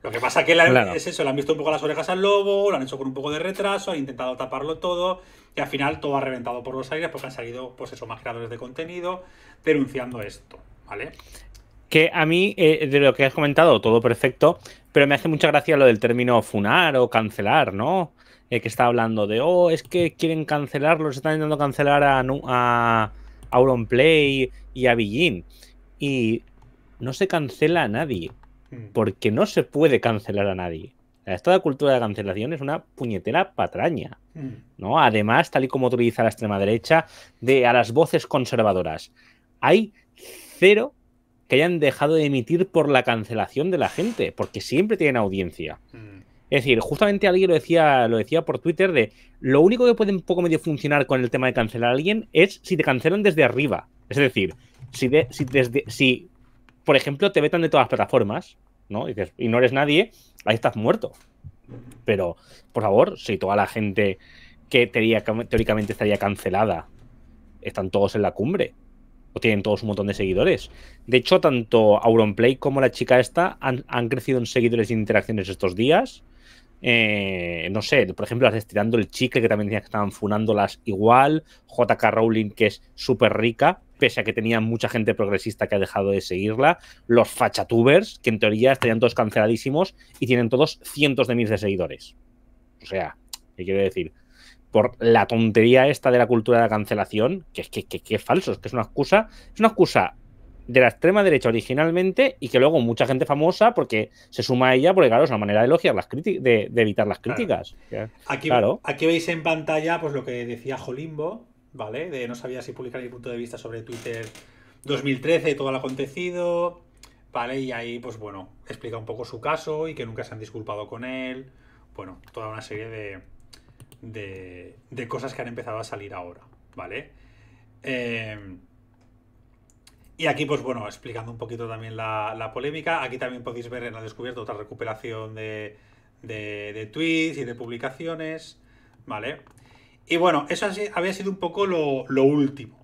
Lo que pasa que es eso, le han visto un poco las orejas al lobo, lo han hecho con un poco de retraso, han intentado taparlo todo y al final todo ha reventado por los aires porque han salido, pues eso, más creadores de contenido denunciando esto, ¿vale? Que a mí, eh, de lo que has comentado, todo perfecto, pero me hace mucha gracia lo del término funar o cancelar, ¿no? Eh, que está hablando de, oh, es que quieren cancelarlo, se están intentando cancelar a, a Play y a Billin. Y no se cancela a nadie, hmm. porque no se puede cancelar a nadie. Esta cultura de cancelación es una puñetera patraña. Hmm. ¿no? Además, tal y como utiliza la extrema derecha, de a las voces conservadoras. Hay cero que hayan dejado de emitir por la cancelación de la gente, porque siempre tienen audiencia. Hmm. Es decir, justamente alguien lo decía, lo decía por Twitter de lo único que puede un poco medio funcionar con el tema de cancelar a alguien es si te cancelan desde arriba. Es decir, si, si desde, por ejemplo, te vetan de todas las plataformas, ¿no? Y, no eres nadie, ahí estás muerto. Pero, por favor, si toda la gente que teóricamente estaría cancelada están todos en la cumbre, o tienen todos un montón de seguidores. De hecho, tanto Auronplay como la chica esta han, han crecido en seguidores e interacciones estos días. Eh, no sé, por ejemplo, las de Estirando el Chicle, que también decían que estaban funándolas igual. JK Rowling, que es súper rica, pese a que tenía mucha gente progresista que ha dejado de seguirla. Los fachatubers, que en teoría estarían todos canceladísimos y tienen todos cientos de miles de seguidores. O sea, ¿qué quiero decir? Por la tontería esta de la cultura de la cancelación, que es que, que, que es falso, que es una excusa, es una excusa de la extrema derecha originalmente y que luego mucha gente famosa porque se suma a ella porque claro es una manera de elogiar las críticas de, evitar las críticas aquí, veis en pantalla pues lo que decía Jolimbo vale de no sabía si publicar mi punto de vista sobre Twitter 2013 y todo lo acontecido vale y ahí pues bueno explica un poco su caso y que nunca se han disculpado con él bueno toda una serie de de, de cosas que han empezado a salir ahora vale eh, y aquí, pues bueno, explicando un poquito también la, polémica, aquí también podéis ver en la descubierta otra recuperación de, tweets y de publicaciones, ¿vale? Y bueno, eso así, había sido un poco lo, lo último,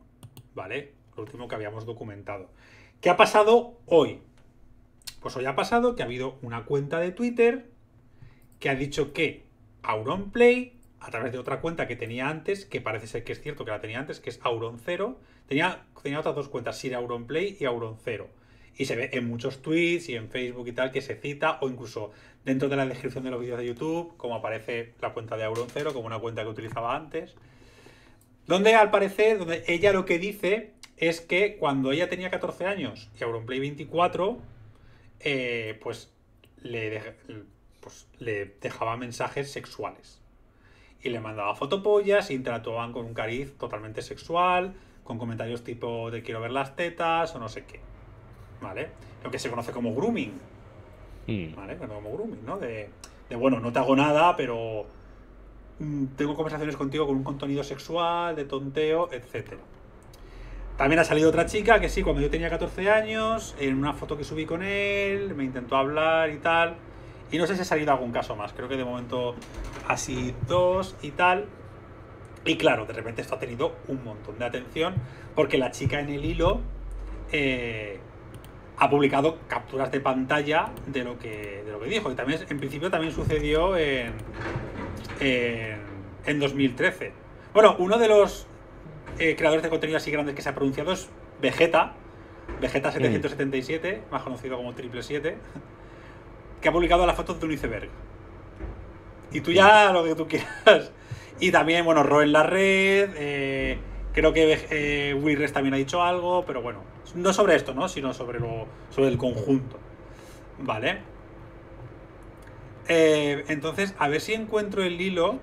¿vale? Lo último que habíamos documentado. ¿Qué ha pasado hoy? Pues hoy ha pasado que ha habido una cuenta de Twitter que ha dicho que Auronplay, a través de otra cuenta que tenía antes, que parece ser que es cierto que la tenía antes, que es Auron0, Tenía, otras dos cuentas, Sir Auronplay y Auroncero. Y se ve en muchos tweets y en Facebook y tal que se cita, o incluso dentro de la descripción de los vídeos de YouTube, como aparece la cuenta de Auroncero, como una cuenta que utilizaba antes. Donde al parecer, donde ella lo que dice es que cuando ella tenía 14 años y Auronplay 24, eh, pues, le pues le dejaba mensajes sexuales. Y le mandaba fotopollas, interactuaban con un cariz totalmente sexual, con comentarios tipo de quiero ver las tetas o no sé qué. ¿Vale? Lo que se conoce como grooming. Mm. ¿Vale? Como grooming, ¿no? De, de, bueno, no te hago nada, pero mm, tengo conversaciones contigo con un contenido sexual, de tonteo, etc. También ha salido otra chica que sí, cuando yo tenía 14 años, en una foto que subí con él, me intentó hablar y tal. Y no sé si ha salido algún caso más, creo que de momento así dos y tal. Y claro, de repente esto ha tenido un montón de atención porque la chica en el hilo eh, ha publicado capturas de pantalla de lo que, lo que dijo. Y también, en principio también sucedió en, 2013. Bueno, uno de los eh, creadores de contenido así grandes que se ha pronunciado es Vegeta, Vegeta777, más conocido como Triple 7, que ha publicado las fotos de un iceberg. Y tú ya lo que tú quieras. Y también, bueno, Ro en la red. Eh, creo que eh, también ha dicho algo, pero bueno, no sobre esto, ¿no? Sino sobre, lo, sobre el conjunto. Vale. Eh, entonces, a ver si encuentro el hilo.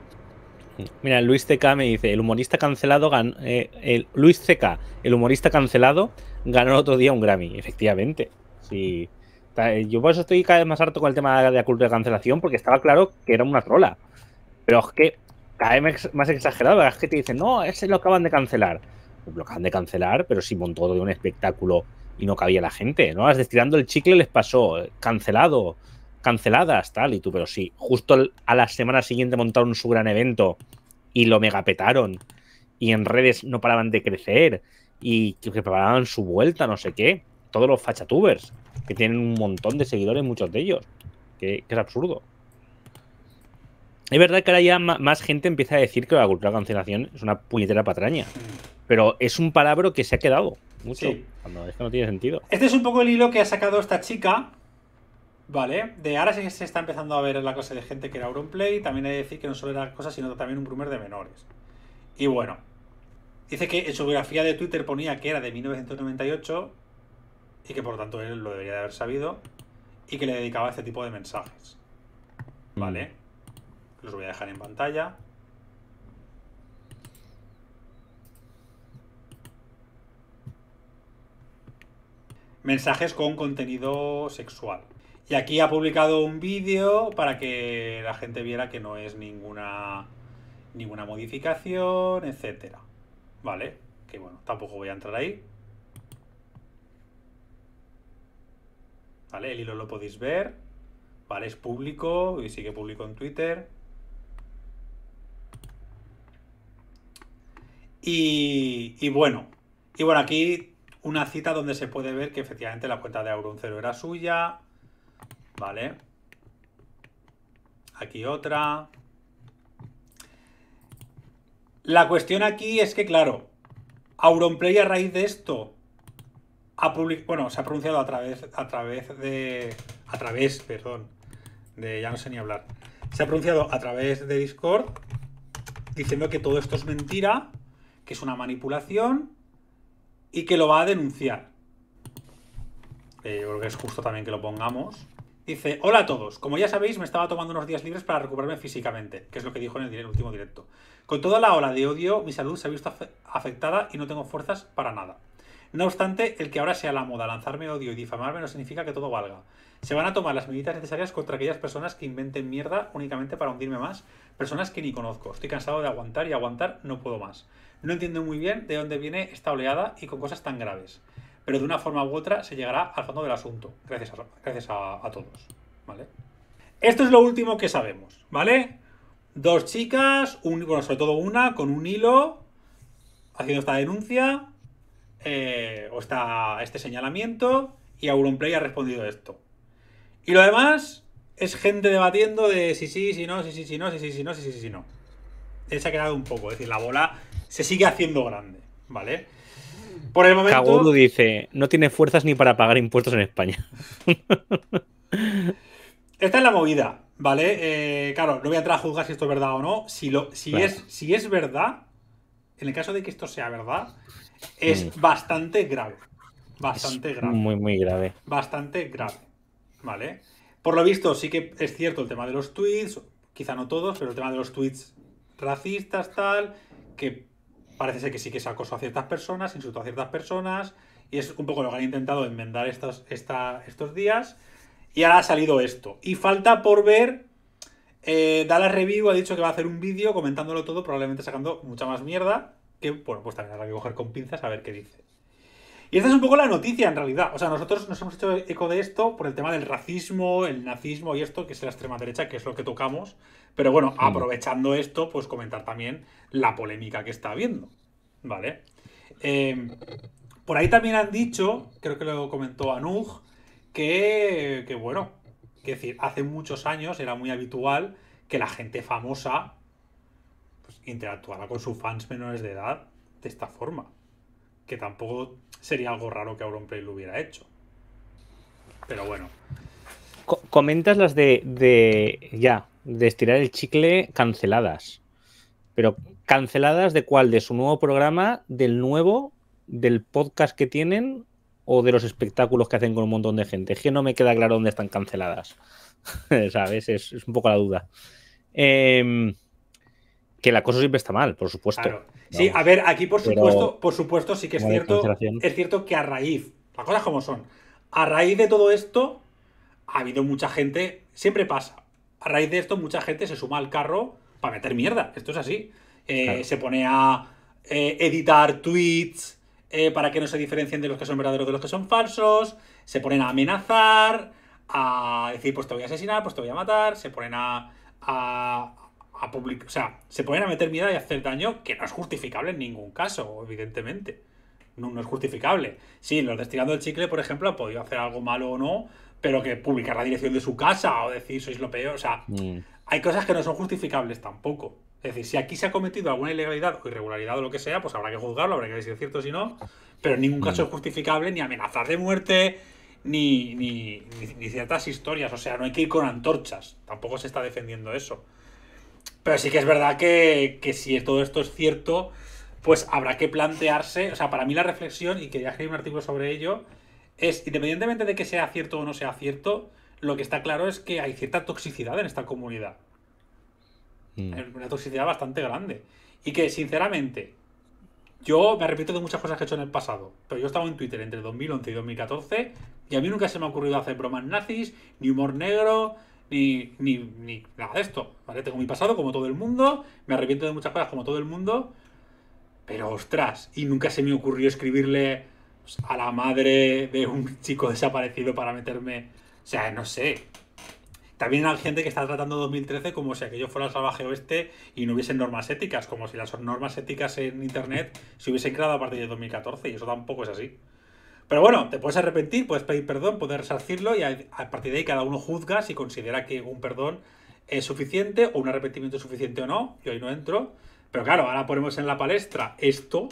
Mira, Luis CK me dice, el humorista cancelado ganó, eh, el, Luis CK, el humorista cancelado, ganó el otro día un Grammy, efectivamente. Sí. Yo por eso estoy cada vez más harto con el tema de la cultura de cancelación, porque estaba claro que era una trola. Pero es que cada vez más exagerado, es que te dicen, no, ese lo acaban de cancelar. Pues lo acaban de cancelar, pero si montó todo un espectáculo y no cabía la gente, ¿no? Las el chicle les pasó, eh, cancelado, canceladas, tal y tú, pero sí, justo a la semana siguiente montaron su gran evento y lo megapetaron y en redes no paraban de crecer y que preparaban su vuelta, no sé qué. Todos los fachatubers que tienen un montón de seguidores, muchos de ellos, que es absurdo. Es verdad que ahora ya más gente empieza a decir que la cultura de cancelación es una puñetera patraña. Pero es un palabra que se ha quedado mucho. Cuando es que no tiene sentido. Este es un poco el hilo que ha sacado esta chica. Vale, de ahora sí que se está empezando a ver la clase de gente que era Auronplay. También hay que decir que no solo era cosas, sino también un brumer de menores. Y bueno, dice que en su biografía de Twitter ponía que era de 1998 y que por lo tanto él lo debería de haber sabido y que le dedicaba este tipo de mensajes. Vale. Mm los voy a dejar en pantalla. Mensajes con contenido sexual. Y aquí ha publicado un vídeo para que la gente viera que no es ninguna ninguna modificación, etcétera. ¿Vale? Que bueno, tampoco voy a entrar ahí. ¿Vale? El hilo lo podéis ver. ¿Vale? Es público y sigue público en Twitter. Y, bueno, y bueno, aquí una cita donde se puede ver que efectivamente la cuenta de Auroncero era suya. Vale. Aquí otra. La cuestión aquí es que, claro, Auronplay a raíz de esto ha bueno, se ha pronunciado a través, a través de... A través, perdón, de ya no sé ni hablar. Se ha pronunciado a través de Discord diciendo que todo esto es mentira que es una manipulación y que lo va a denunciar. Eh, creo que es justo también que lo pongamos. Dice, hola a todos. Como ya sabéis, me estaba tomando unos días libres para recuperarme físicamente, que es lo que dijo en el, último directo. Con toda la ola de odio, mi salud se ha visto afectada y no tengo fuerzas para nada. No obstante, el que ahora sea la moda lanzarme odio y difamarme no significa que todo valga. Se van a tomar las medidas necesarias contra aquellas personas que inventen mierda únicamente para hundirme más, personas que ni conozco. Estoy cansado de aguantar y aguantar no puedo más. No entiendo muy bien de dónde viene esta oleada y con cosas tan graves, pero de una forma u otra se llegará al fondo del asunto, gracias a, gracias a, todos. ¿Vale? Esto es lo último que sabemos, ¿vale? Dos chicas, sobre todo una, con un hilo, haciendo esta denuncia, eh, o este señalamiento, y Auronplay ha respondido esto. Y lo demás es gente debatiendo de si sí, si no, si sí, si no, si sí, si no, si sí, si no. se ha quedado un poco, es decir, la bola se sigue haciendo grande, ¿vale? Por el momento. dice: no tiene fuerzas ni para pagar impuestos en España. Esta es la movida, ¿vale? Eh, claro, no voy a entrar a juzgar si esto es verdad o no. Si, lo, si, es, si es verdad, en el caso de que esto sea verdad, es mm. bastante grave. Bastante grave. Muy, muy grave. Bastante grave. ¿Vale? Por lo visto, sí que es cierto el tema de los tweets, quizá no todos, pero el tema de los tweets racistas, tal, que parece ser que sí que se acosó a ciertas personas, insultó a ciertas personas, y es un poco lo que han intentado enmendar estos, estos días. Y ahora ha salido esto. Y falta por ver. Eh, Dallas Review ha dicho que va a hacer un vídeo comentándolo todo, probablemente sacando mucha más mierda. Que, bueno, pues también habrá que coger con pinzas a ver qué dice. Y esta es un poco la noticia en realidad. O sea, nosotros nos hemos hecho eco de esto por el tema del racismo, el nazismo y esto, que es la extrema derecha, que es lo que tocamos. Pero bueno, hmm. aprovechando esto, pues comentar también la polémica que está habiendo. ¿Vale? Eh, por ahí también han dicho, creo que lo comentó Anuj, que, bueno, que decir, hace muchos años era muy habitual que la gente famosa pues, interactuara con sus fans menores de edad de esta forma que tampoco sería algo raro que Auronplay lo hubiera hecho. Pero bueno. comentas las de, ya, de estirar el chicle canceladas. Pero canceladas de cuál? ¿De su nuevo programa? ¿Del nuevo? ¿Del podcast que tienen? ¿O de los espectáculos que hacen con un montón de gente? Es que no me queda claro dónde están canceladas. ¿Sabes? Es, es, un poco la duda. Em, que el acoso siempre está mal, por supuesto. Sí, a ver, aquí por supuesto, por supuesto, sí que es cierto. Es cierto que a raíz, las cosas como son, a raíz de todo esto, ha habido mucha gente, siempre pasa. A raíz de esto, mucha gente se suma al carro para meter mierda. Esto es así. Eh, se pone a eh, editar tweets eh, para que no se diferencien de los que son verdaderos de los que son falsos. Se ponen a amenazar, a decir, pues te voy a asesinar, pues te voy a matar. Se ponen a sea, se ponen a meter miedo y hacer daño que no es justificable en ningún caso, evidentemente. No, es justificable. Sí, los destilando el chicle, por ejemplo, ha podido hacer algo malo o no, pero que publicar la dirección de su casa o decir sois lo peor, o sea, mm. hay cosas que no son justificables tampoco. Es decir, si aquí se ha cometido alguna ilegalidad o irregularidad o lo que sea, pues habrá que juzgarlo, habrá que decir cierto si no, pero en ningún caso mm. es justificable ni amenazar de muerte, ni, ni, ciertas historias. O sea, no hay que ir con antorchas. Tampoco se está defendiendo eso. Pero sí que es verdad que, si todo esto es cierto, pues habrá que plantearse, o sea, para mí la reflexión, y quería escribir un artículo sobre ello, es, independientemente de que sea cierto o no sea cierto, lo que está claro es que hay cierta toxicidad en esta comunidad. Mm. Una toxicidad bastante grande. Y que, sinceramente, yo me arrepiento de muchas cosas que he hecho en el pasado, pero yo estaba en Twitter entre 2011 y 2014 y a mí nunca se me ha ocurrido hacer bromas nazis, ni humor negro, ni, nada de esto. ¿vale? Tengo mi pasado como todo el mundo, me arrepiento de muchas cosas como todo el mundo, pero ostras, y nunca se me ocurrió escribirle pues, a la madre de un chico desaparecido para meterme. O sea, no sé. También hay gente que está tratando 2013 como si aquello fuera el salvaje oeste y no hubiesen normas éticas, como si las normas éticas en Internet se hubiesen creado a partir de 2014, y eso tampoco es así. Pero bueno, te puedes arrepentir, puedes pedir perdón, puedes resarcirlo y a, partir de ahí cada uno juzga si considera que un perdón es suficiente o un arrepentimiento es suficiente o no. Yo ahí no entro. Pero claro, ahora ponemos en la palestra esto.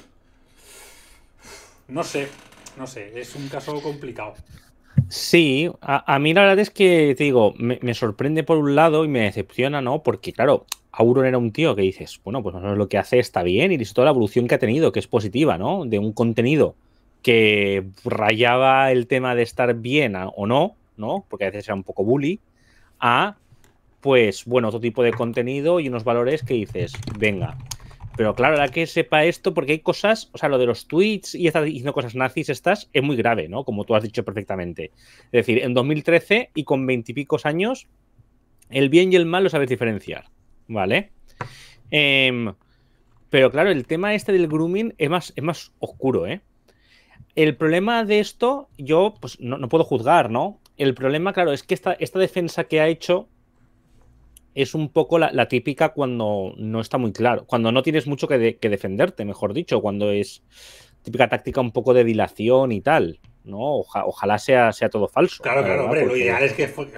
No sé, no sé, es un caso complicado. Sí, a, mí la verdad es que, te digo, me, sorprende por un lado y me decepciona, ¿no? Porque claro, Auron era un tío que dices, bueno, pues lo que hace está bien y listo toda la evolución que ha tenido, que es positiva, ¿no? De un contenido que rayaba el tema de estar bien o no, ¿no? Porque a veces era un poco bully, a, pues, bueno, otro tipo de contenido y unos valores que dices, venga. Pero claro, la que sepa esto, porque hay cosas, o sea, lo de los tweets y estas diciendo cosas nazis, estas es muy grave, ¿no? Como tú has dicho perfectamente. Es decir, en 2013 y con veintipicos años, el bien y el mal lo sabes diferenciar, ¿vale? Em, pero claro, el tema este del grooming es más, es más oscuro, ¿eh? El problema de esto, yo pues no, puedo juzgar, ¿no? El problema, claro, es que esta, esta defensa que ha hecho es un poco la, típica cuando no está muy claro, cuando no tienes mucho que, defenderte, mejor dicho, cuando es típica táctica un poco de dilación y tal. ¿no? ojalá sea, sea todo falso. Claro, claro, hombre, lo ideal es que, fuera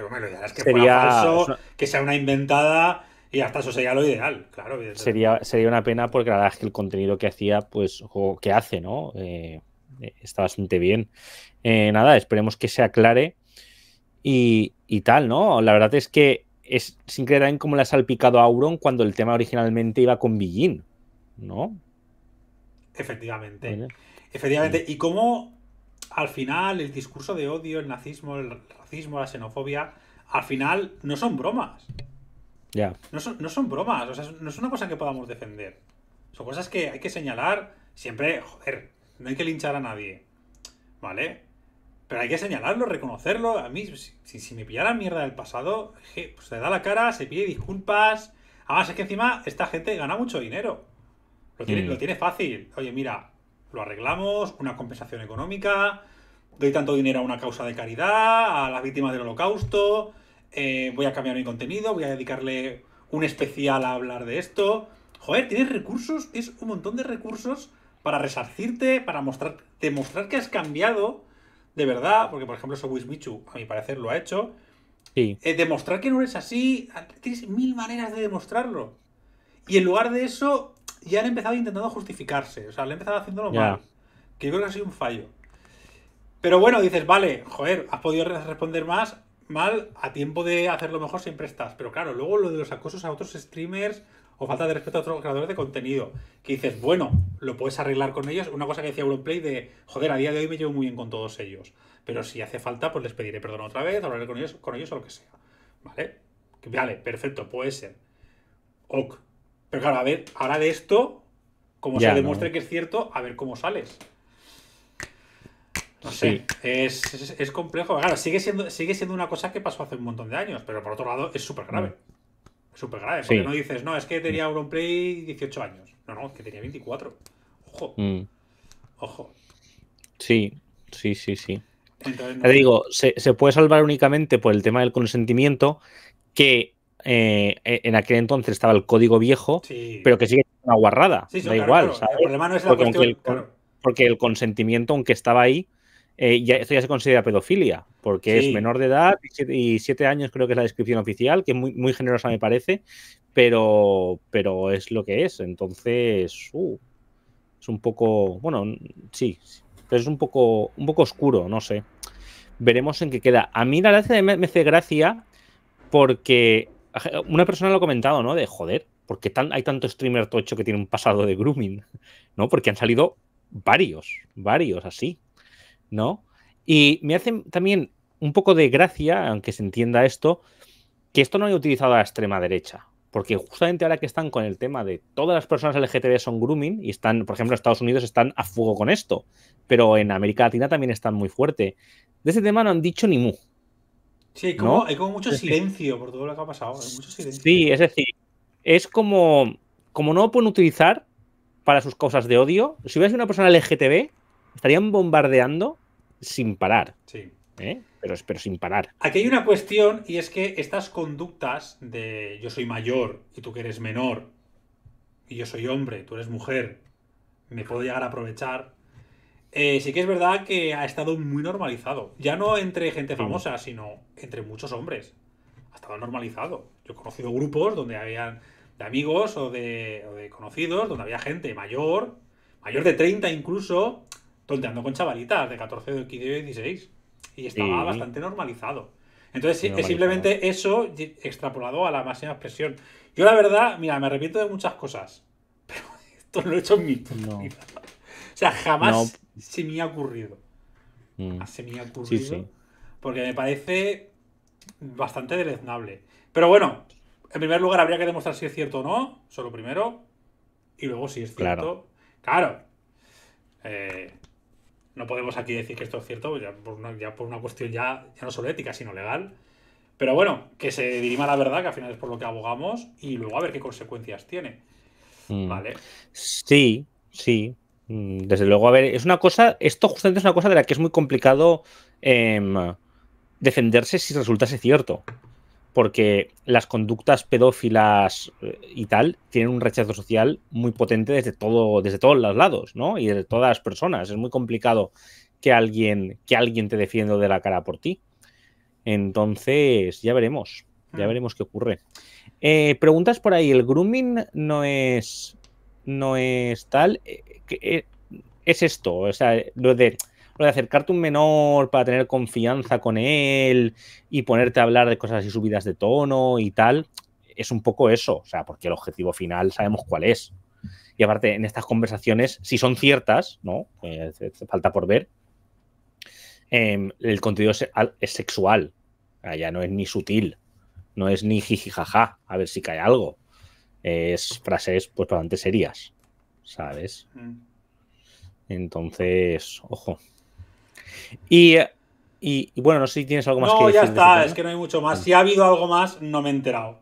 falso, que sea una inventada y hasta eso sería lo ideal, claro. Sería, sería una pena porque la verdad es que el contenido que hacía, pues, o que hace, ¿no? Eh, eh, está bastante bien. Eh, nada, esperemos que se aclare y, tal, ¿no? La verdad es que es sin creer en cómo le ha salpicado a Auron cuando el tema originalmente iba con Billin ¿no? Efectivamente. Efectivamente. Y cómo al final el discurso de odio, el nazismo, el racismo, la xenofobia, al final no son bromas. Ya. No, son, no son bromas, o sea, no es una cosa que podamos defender. Son cosas que hay que señalar siempre, joder, no hay que linchar a nadie, ¿vale? Pero hay que señalarlo, reconocerlo. A mí, si, me pillara mierda del pasado, pues da la cara, se pide disculpas. Además, es que encima esta gente gana mucho dinero. Mm. Lo tiene, fácil. Oye, mira, lo arreglamos, una compensación económica, doy tanto dinero a una causa de caridad, a las víctimas del holocausto, eh, voy a cambiar mi contenido, voy a dedicarle un especial a hablar de esto. Joder, tienes recursos, es un montón de recursos para resarcirte, para mostrar, demostrar que has cambiado de verdad, porque por ejemplo eso Wismichu, a mi parecer, lo ha hecho. y eh, demostrar que no eres así, tienes mil maneras de demostrarlo. Y en lugar de eso, ya han empezado intentando justificarse, o sea, le han empezado haciéndolo mal. Que yo creo que ha sido un fallo. Pero bueno, dices, vale, joder, has podido responder más, mal, a tiempo de hacerlo mejor siempre estás. Pero claro, luego lo de los acosos a otros streamers, o falta de respeto a otros creadores de contenido, que dices, bueno, lo puedes arreglar con ellos. Una cosa que decía Europlay de, joder, a día de hoy me llevo muy bien con todos ellos, pero si hace falta, pues les pediré perdón otra vez, hablaré con ellos, con ellos o lo que sea. ¿Vale? Vale, perfecto, puede ser. Ok. Pero claro, a ver, ahora de esto, como se demuestre que es cierto, a ver cómo sales. No sé, es, complejo. Claro, sigue siendo, sigue siendo una cosa que pasó hace un montón de años, pero por otro lado es súper grave. Mm súper grave, porque no dices, no, es que tenía 18 mm. años. No, no, es que tenía 24. Ojo. Mm. Ojo. Sí, sí, sí, sí. Te digo, se, puede salvar únicamente por el tema del consentimiento, que eh, en aquel entonces estaba el código viejo, pero que sigue una guarrada. da igual. El problema no es el, porque el consentimiento, aunque estaba ahí, eh, ya, esto ya se considera pedofilia, porque es menor de edad y siete, años creo que es la descripción oficial, que es muy, muy generosa me parece, pero, pero es lo que es. Entonces, uh, es un poco, bueno, sí, es un poco, un poco oscuro, no sé. Veremos en qué queda. A mí la verdad me, hace gracia porque una persona lo ha comentado, ¿no? De joder, porque tan, hay tanto streamer tocho que tiene un pasado de grooming? ¿No? Porque han salido varios, varios así. ¿no? Y me hace también un poco de gracia, aunque se entienda esto, que esto no haya utilizado a la extrema derecha. Porque justamente ahora que están con el tema de todas las personas LGTB son grooming y están, por ejemplo, Estados Unidos están a fuego con esto, pero en América Latina también están muy fuerte. De ese tema no han dicho ni mu. Sí, como, hay como mucho silencio por todo lo que ha pasado. Sí, es decir, es como, como no pueden utilizar para sus causas de odio. Si hubiera una persona LGTB, estarían bombardeando sin parar. Sí. ¿eh? Pero, pero sin parar. Aquí hay una cuestión y es que estas conductas de yo soy mayor y tú que eres menor, y yo soy hombre, tú eres mujer, me puedo llegar a aprovechar. Eh, sí que es verdad que ha estado muy normalizado. Ya no entre gente mm. famosa, sino entre muchos hombres. Ha estado normalizado. Yo he conocido grupos donde había de amigos o de, o de conocidos, donde había gente mayor, mayor de 30 incluso, tonteando con chavalitas de 14, 15, 16. Y estaba bastante normalizado. Entonces, es simplemente eso extrapolado a la máxima expresión. Yo, la verdad, mira, me arrepiento de muchas cosas. Pero esto lo he hecho en mi O sea, mm. jamás se me ha ocurrido. Se me ha ocurrido. Porque me parece bastante deleznable. Pero bueno, en primer lugar habría que demostrar si es cierto o no, solo primero, y luego si es cierto. claro. Eh, no podemos aquí decir que esto es cierto, ya por una, cuestión ya, ya no solo ética, sino legal. Pero bueno, que se dirima la verdad, que al final es por lo que abogamos, y luego a ver qué consecuencias tiene. Mm. ¿Vale? Sí, sí. Mm, desde luego, a ver, es una cosa, esto justamente es una cosa de la que es muy complicado em, defenderse si resultase cierto porque las conductas pedófilas eh, y tal tienen un rechazo social muy potente desde, todo, desde todos los lados, ¿no? Y de todas las personas. Es muy complicado que alguien, que alguien te defienda de la cara por ti. Entonces, ya veremos. Ya hmm. veremos qué ocurre. Eh, preguntas por ahí. El grooming no es. No es tal. Eh, es esto. O sea, lo de lo de acercarte un menor para tener confianza con él y ponerte a hablar de cosas así subidas de tono y tal, es un poco eso, o sea, porque el objetivo final sabemos cuál es. Y aparte, en estas conversaciones, si son ciertas, ¿no? Eh, falta por ver, em, el contenido es, sexual, ya no es ni sutil, no es ni jaja a ver si cae algo. Es frases, pues, bastante serias, ¿sabes? Mm. Entonces, ojo. Y, bueno, no sé si tienes algo más no, ya está, es que no hay mucho más. Si ha habido algo más, no me he enterado.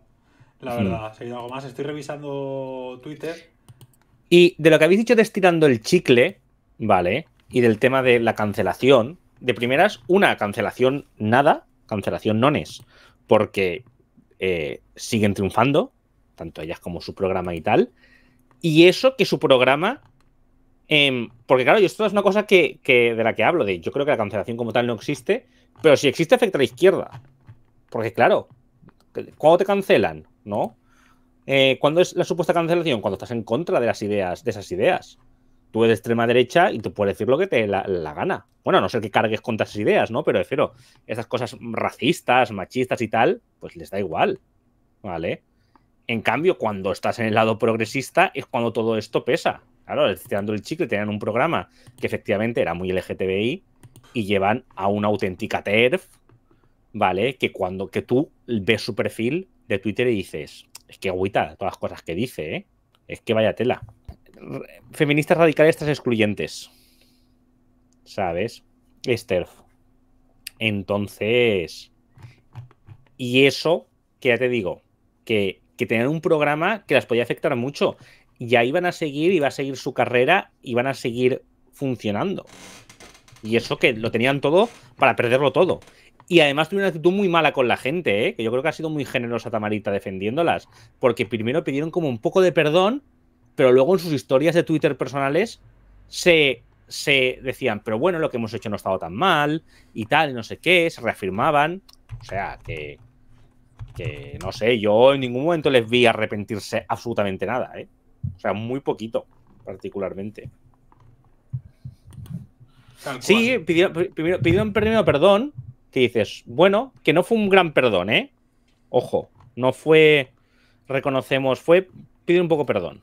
La hmm. verdad, si ha habido algo más, estoy revisando Twitter. Y de lo que habéis dicho de estirando el chicle, ¿vale? Y del tema de la cancelación, de primeras, una cancelación nada, cancelación es porque eh, siguen triunfando, tanto ellas como su programa y tal. Y eso que su programa Em, porque claro, y esto es una cosa que, de la que hablo, yo creo que la cancelación como tal no existe, pero si existe afecta a la izquierda. Porque claro, ¿cuándo te cancelan? ¿No? Eh, ¿Cuándo es la supuesta cancelación? Cuando estás en contra de las ideas, de esas ideas. Tú eres de extrema derecha y tú puedes decir lo que te la, gana. Bueno, no sé que cargues contra esas ideas, ¿no? Pero esas cosas racistas, machistas y tal, pues les da igual. ¿Vale? En cambio, cuando estás en el lado progresista es cuando todo esto pesa. Claro, del el chicle tenían un programa que efectivamente era muy LGTBI y llevan a una auténtica TERF, ¿vale? Que cuando que tú ves su perfil de Twitter y dices, es que agüita todas las cosas que dice, ¿eh? Es que vaya tela. Feministas radicales estas excluyentes. ¿Sabes? Es TERF. Entonces. Y eso, que ya te digo, que, que tenían un programa que las podía afectar mucho y ahí van a seguir y va a seguir su carrera iban a seguir funcionando. Y eso que lo tenían todo para perderlo todo. Y además tuvieron una actitud muy mala con la gente, ¿eh? que yo creo que ha sido muy generosa Tamarita defendiéndolas, porque primero pidieron como un poco de perdón, pero luego en sus historias de Twitter personales se, decían, pero bueno, lo que hemos hecho no ha estado tan mal y tal, y no sé qué, se reafirmaban. O sea, que, que no sé, yo en ningún momento les vi arrepentirse absolutamente nada. ¿eh? O sea, muy poquito, particularmente. Sí, pidieron, un perdón, que dices, bueno, que no fue un gran perdón, ¿eh? Ojo, no fue, reconocemos, fue pedir un poco perdón.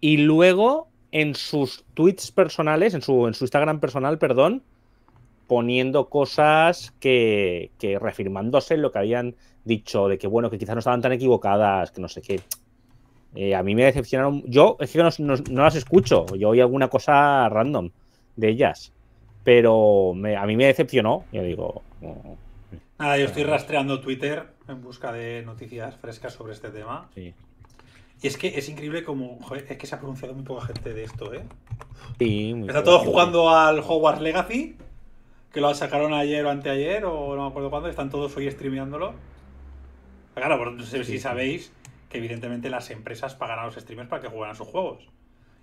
Y luego, en sus tweets personales, en su, en su Instagram personal, perdón, poniendo cosas que, que reafirmándose lo que habían dicho, de que bueno, que quizás no estaban tan equivocadas, que no sé qué. Eh, a mí me decepcionaron. Yo es que no, las escucho. Yo oí alguna cosa random de ellas. Pero a mí me decepcionó. Yo digo. Mm". Nada, yo estoy rastreando Twitter en busca de noticias frescas sobre este tema. Sí. Y es que es increíble como. es que se ha pronunciado muy poca gente de esto, ¿eh? Sí, muy Está todo jugando al Hogwarts Legacy, que lo sacaron ayer o anteayer, o no me acuerdo cuándo. Están todos hoy streameándolo. Claro, no sé si sabéis que evidentemente las empresas pagan a los streamers para que jueguen a sus juegos.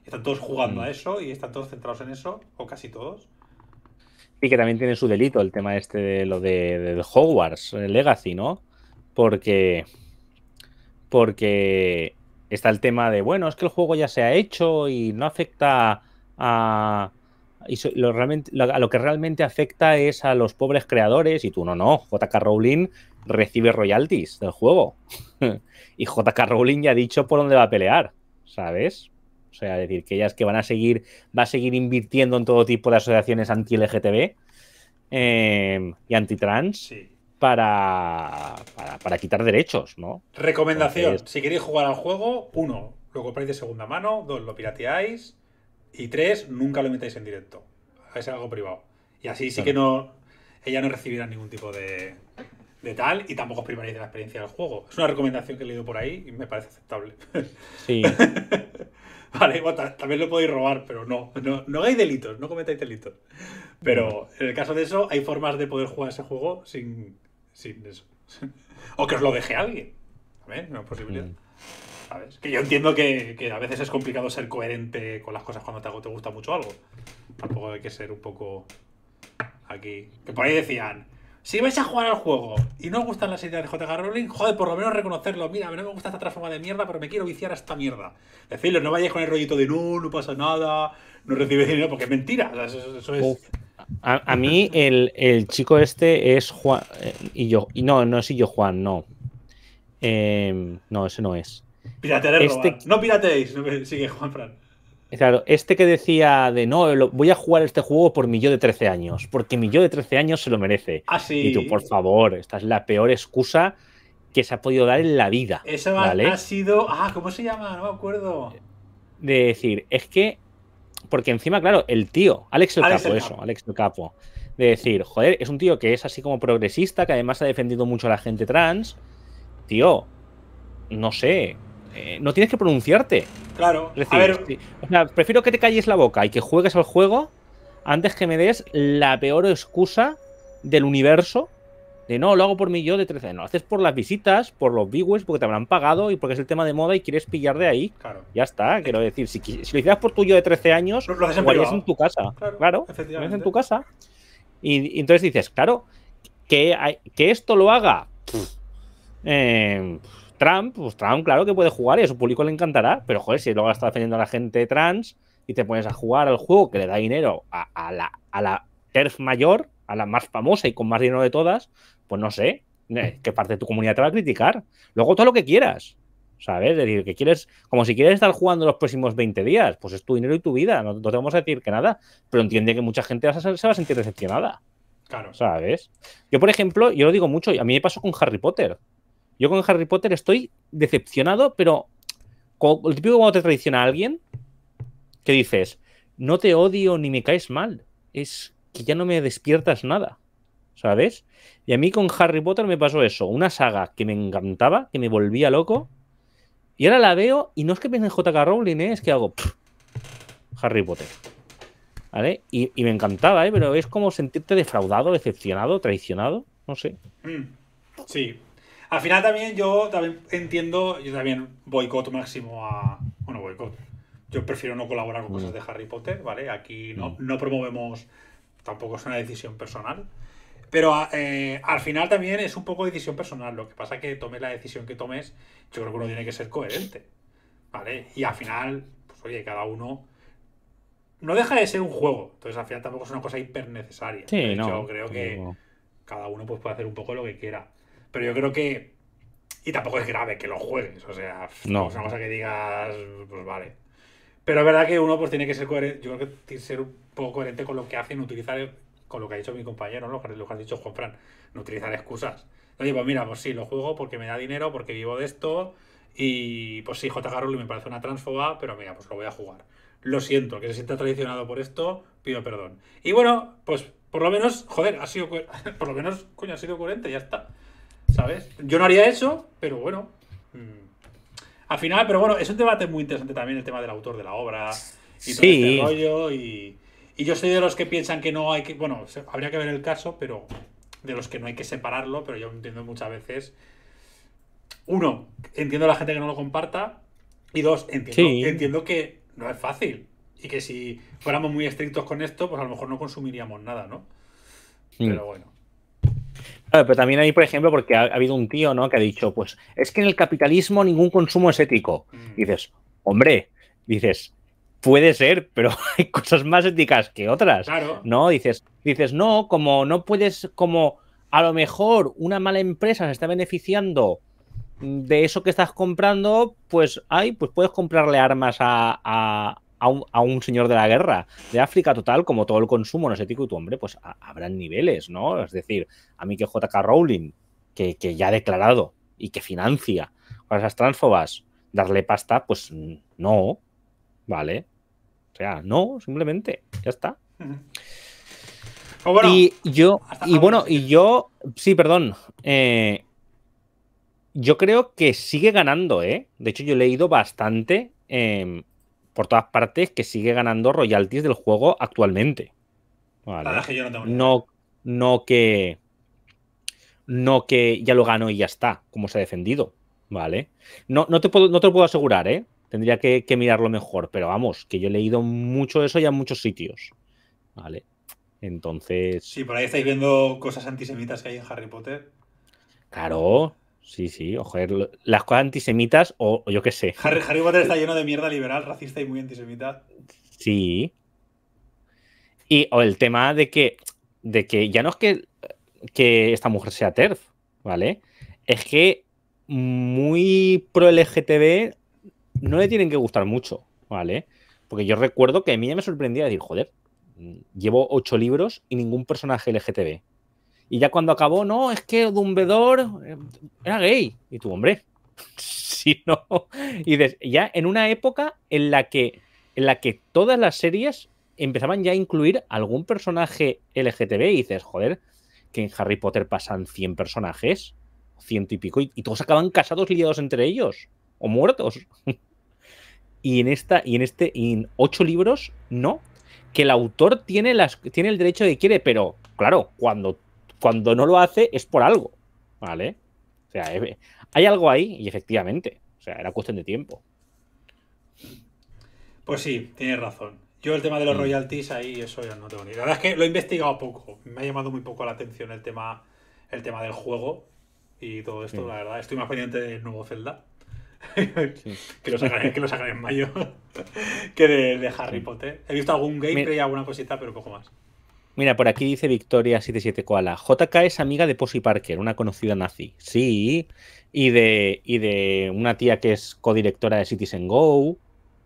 Están todos jugando a mm. eso y están todos centrados en eso, o casi todos. Y que también tiene su delito el tema este de lo de, Hogwarts el eh, Legacy, ¿no? Porque. Porque está el tema de, bueno, es que el juego ya se ha hecho y no afecta a. a lo que realmente afecta es a los pobres creadores. Y tú, no, no. J.K. Rowling recibe royalties del juego. y JK Rowling ya ha dicho por dónde va a pelear, ¿sabes? O sea, decir que ellas que van a seguir, va a seguir invirtiendo en todo tipo de asociaciones anti-LGTB eh, y anti-trans Para, para, quitar derechos, ¿no? Recomendación: si queréis jugar al juego, uno, lo compráis de segunda mano, dos, lo pirateáis y tres, nunca lo metáis en directo. Es algo privado. Y así sí que no. Ella no recibirá ningún tipo de, de tal y tampoco os primaréis de la experiencia del juego. Es una recomendación que he leído por ahí y me parece aceptable. Sí. vale, bueno, también lo podéis robar, pero no, no, no hagáis delitos, no cometáis delitos. Pero en el caso de eso, hay formas de poder jugar ese juego sin, sin eso. o que os lo deje alguien. También, una posibilidad. Mm. ¿Sabes? Que yo entiendo que, que, a veces es complicado ser coherente con las cosas cuando te, te gusta mucho algo. Tampoco hay que ser un poco aquí. Que por ahí decían, si vais a jugar al juego y no os gustan las ideas de J.K. Rowling, joder, por lo menos reconocerlo. Mira, a mí no me gusta esta transforma de mierda, pero me quiero viciar a esta mierda. Decirlo, no vayáis con el rollito de no, no pasa nada, no recibes dinero, porque es mentira. A, mí el, chico este es Juan. Eh, y yo, y no, no es yo Juan, no. Eh, no, eso no es. Este no pirateéis, sigue Juan Fran. Claro, este que decía de no, voy a jugar este juego por mi yo de 13 años, porque mi yo de 13 años se lo merece. Ah, sí. Y tú, por favor, esta es la peor excusa que se ha podido dar en la vida. Eso ha sido. Ah, ¿cómo se llama? No me acuerdo. De decir, es que. Porque encima, claro, el tío, Alex el Capo, eso, Alex el Capo. De decir, joder, es un tío que es así como progresista, que además ha defendido mucho a la gente trans. Tío, no sé, eh, no tienes que pronunciarte. Claro. prefiero que te calles la boca y que juegues al juego antes que me des la peor excusa del universo de no, lo hago por mí yo de 13. No, haces por las visitas, por los viewers, porque te habrán pagado y porque es el tema de moda y quieres pillar de ahí. Claro. Ya está, quiero decir, si, lo hicieras por tuyo de 13 años, lo, lo en, tu casa. Claro, lo en tu casa. Y, entonces dices, claro, que, que esto lo haga. Eh, Trump, pues Trump, claro que puede jugar y a su público le encantará, pero joder, si luego está defendiendo a la gente trans y te pones a jugar al juego que le da dinero a, la, a TERF mayor, a la más famosa y con más dinero de todas, pues no sé, eh, qué parte de tu comunidad te va a criticar. Luego todo lo que quieras, ¿sabes? Es decir, que quieres, como si quieres estar jugando los próximos 20 días, pues es tu dinero y tu vida, no, no te vamos a decir que nada, pero entiende que mucha gente se va a sentir decepcionada. Claro. ¿Sabes? Yo, por ejemplo, yo lo digo mucho, a mí me pasó con Harry Potter. Yo con Harry Potter estoy decepcionado, pero el típico cuando te traiciona alguien, que dices, no te odio ni me caes mal, es que ya no me despiertas nada, ¿sabes? Y a mí con Harry Potter me pasó eso, una saga que me encantaba, que me volvía loco, y ahora la veo y no es que piense en JK Rowling, ¿eh? es que hago Harry Potter. ¿Vale? Y, y, me encantaba, ¿eh? pero es como sentirte defraudado, decepcionado, traicionado, no sé. Mm, sí, al final también yo también entiendo, yo también boicot máximo a... Bueno, boicot. Yo prefiero no colaborar con cosas mm. de Harry Potter, ¿vale? Aquí no, mm. no promovemos, tampoco es una decisión personal. Pero ah, eh, al final también es un poco decisión personal. Lo que pasa es que tomes la decisión que tomes, yo creo que uno tiene que ser coherente. ¿Vale? Y al final, pues oye, cada uno. No deja de ser un juego. Entonces al final tampoco es una cosa hiper necesaria. Sí, no, yo creo que cada uno pues, puede hacer un poco lo que quiera. Pero yo creo que. Y tampoco es grave que lo juegues. O sea, no. es una cosa que digas, pues vale. Pero es verdad que uno pues tiene que ser coherente. Yo creo que tiene que ser un poco coherente con lo que hacen, utilizar con lo que ha dicho mi compañero, ¿no? lo que ha dicho Juan Fran, no utilizar excusas. Oye, digo pues mira, pues sí, lo juego porque me da dinero, porque vivo de esto. Y pues sí, J. Rowling me parece una transfoba, pero mira, pues lo voy a jugar. Lo siento, que se sienta traicionado por esto, pido perdón. Y bueno, pues por lo menos, joder, ha sido. Por lo menos, coño, ha sido coherente, ya está. ¿Sabes? Yo no haría eso, pero bueno. Mm. Al final, pero bueno, es un debate muy interesante también el tema del autor de la obra y todo este rollo. Y, yo soy de los que piensan que no hay que. Bueno, habría que ver el caso, pero de los que no hay que separarlo, pero yo entiendo muchas veces. Uno, entiendo a la gente que no lo comparta. Y dos, entiendo, entiendo que no es fácil. Y que si fuéramos muy estrictos con esto, pues a lo mejor no consumiríamos nada, ¿no? Mm. Pero bueno pero también hay, por ejemplo, porque ha, habido un tío, ¿no? Que ha dicho, pues es que en el capitalismo ningún consumo es ético. Mm. dices, hombre, dices, puede ser, pero hay cosas más éticas que otras. Claro. ¿No? Dices, dices, no, como no puedes, como a lo mejor una mala empresa se está beneficiando de eso que estás comprando, pues ay, pues puedes comprarle armas a, a, a un, señor de la guerra de África total, como todo el consumo no es ético, tu hombre, pues habrán niveles, ¿no? Es decir, a mí que JK Rowling, que, ya ha declarado y que financia a esas transfobas darle pasta, pues no, ¿vale? O sea, no, simplemente, ya está. y yo, y bueno, y yo, sí, perdón, eh, yo creo que sigue ganando, ¿eh? De hecho, yo he leído bastante eh, por todas partes que sigue ganando royalties del juego actualmente. no, no, que. No que ya lo gano y ya está, como se ha defendido. ¿Vale? No, no, te, puedo, lo puedo asegurar, ¿eh? Tendría que, mirarlo mejor, pero vamos, que yo he leído mucho eso ya en muchos sitios. ¿Vale? Entonces. Sí, por ahí estáis viendo cosas antisemitas que hay en Harry Potter. Claro, Sí, sí, o las cosas antisemitas o, yo qué sé. Harry, Potter está lleno de mierda liberal, racista y muy antisemita. Sí. Y el tema de que, de que ya no es que, que esta mujer sea TERF, ¿vale? Es que muy pro LGTB no le tienen que gustar mucho, ¿vale? Porque yo recuerdo que a mí ya me sorprendía decir, joder, llevo ocho libros y ningún personaje LGTB. Y ya cuando acabó, no, es que Dumbledore eh, era gay. Y tu hombre, si no. Y dices, ya en una época en la que en la que todas las series empezaban ya a incluir algún personaje LGTB y dices, joder, que en Harry Potter pasan 100 personajes, ciento y pico, y, todos acaban casados liados entre ellos, o muertos. y en esta, y en este, y en ocho libros, no. Que el autor tiene, las, tiene el derecho que quiere, pero claro, cuando cuando no lo hace es por algo, ¿vale? O sea, eh, hay algo ahí y efectivamente, o sea, era cuestión de tiempo. Pues sí, tienes razón. Yo el tema de los mm. royalties ahí, eso ya no tengo ni idea. La verdad es que lo he investigado poco, me ha llamado muy poco la atención el tema, el tema del juego y todo esto, mm. la verdad. Estoy más pendiente de nuevo Zelda. que, lo sacaré, en mayo que de, Harry Potter. He visto algún gameplay y alguna cosita, pero poco más. Mira, por aquí dice Victoria 77 Koala. JK es amiga de Posy Parker, una conocida nazi. Sí, y de, de una tía que es codirectora de Citizen Go,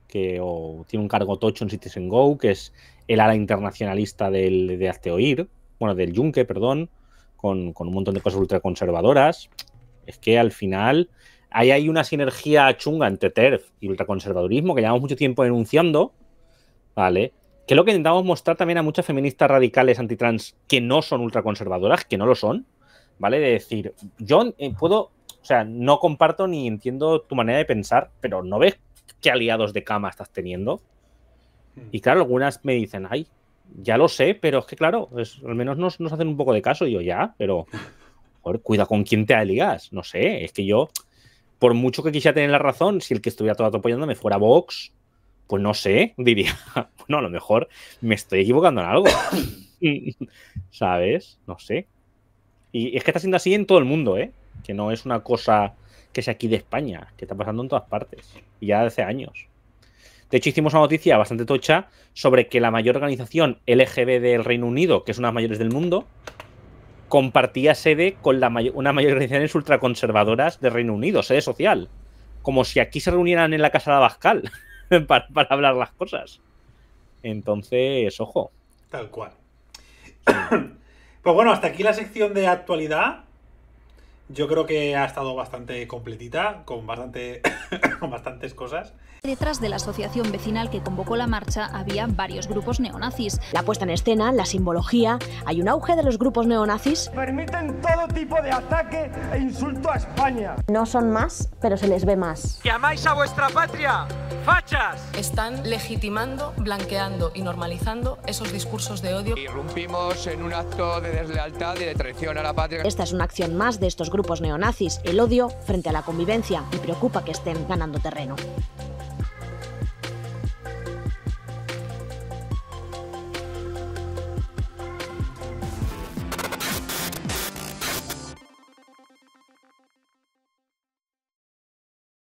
que tiene un cargo tocho en Citizen Go, que es el ala internacionalista del, de Hazte bueno, del Yunque, perdón, con, con un montón de cosas ultraconservadoras. Es que al final ahí hay una sinergia chunga entre TERF y ultraconservadurismo que llevamos mucho tiempo denunciando, ¿vale? que es lo que intentamos mostrar también a muchas feministas radicales antitrans que no son ultraconservadoras, que no lo son, ¿vale? De decir, yo eh, puedo, o sea, no comparto ni entiendo tu manera de pensar, pero ¿no ves qué aliados de cama estás teniendo? Hmm. Y claro, algunas me dicen, ay, ya lo sé, pero es que claro, al menos nos, hacen un poco de caso. yo, ya, pero cuida con quién te aligas, No sé, es que yo, por mucho que quisiera tener la razón, si el que estuviera todo apoyándome fuera Vox, pues no sé, diría, bueno, a lo mejor me estoy equivocando en algo. ¿Sabes? No sé. Y es que está siendo así en todo el mundo, ¿eh? Que no es una cosa que sea aquí de España, que está pasando en todas partes. Y ya hace años. De hecho, hicimos una noticia bastante tocha sobre que la mayor organización LGB del Reino Unido, que es una de las mayores del mundo, compartía sede con la una mayor organizaciones ultraconservadoras del Reino Unido, sede social. Como si aquí se reunieran en la Casa de Abascal. para, hablar las cosas. Entonces, ojo. Tal cual. pues bueno, hasta aquí la sección de actualidad. Yo creo que ha estado bastante completita, con, bastante, con bastantes cosas. Detrás de la asociación vecinal que convocó la marcha había varios grupos neonazis. La puesta en escena, la simbología, hay un auge de los grupos neonazis. Permiten todo tipo de ataque e insulto a España. No son más, pero se les ve más. ¡Que a vuestra patria! ¡Fachas! Están legitimando, blanqueando y normalizando esos discursos de odio. Irrumpimos en un acto de deslealtad y de traición a la patria. Esta es una acción más de estos grupos neonazis, el odio frente a la convivencia, y preocupa que estén ganando terreno.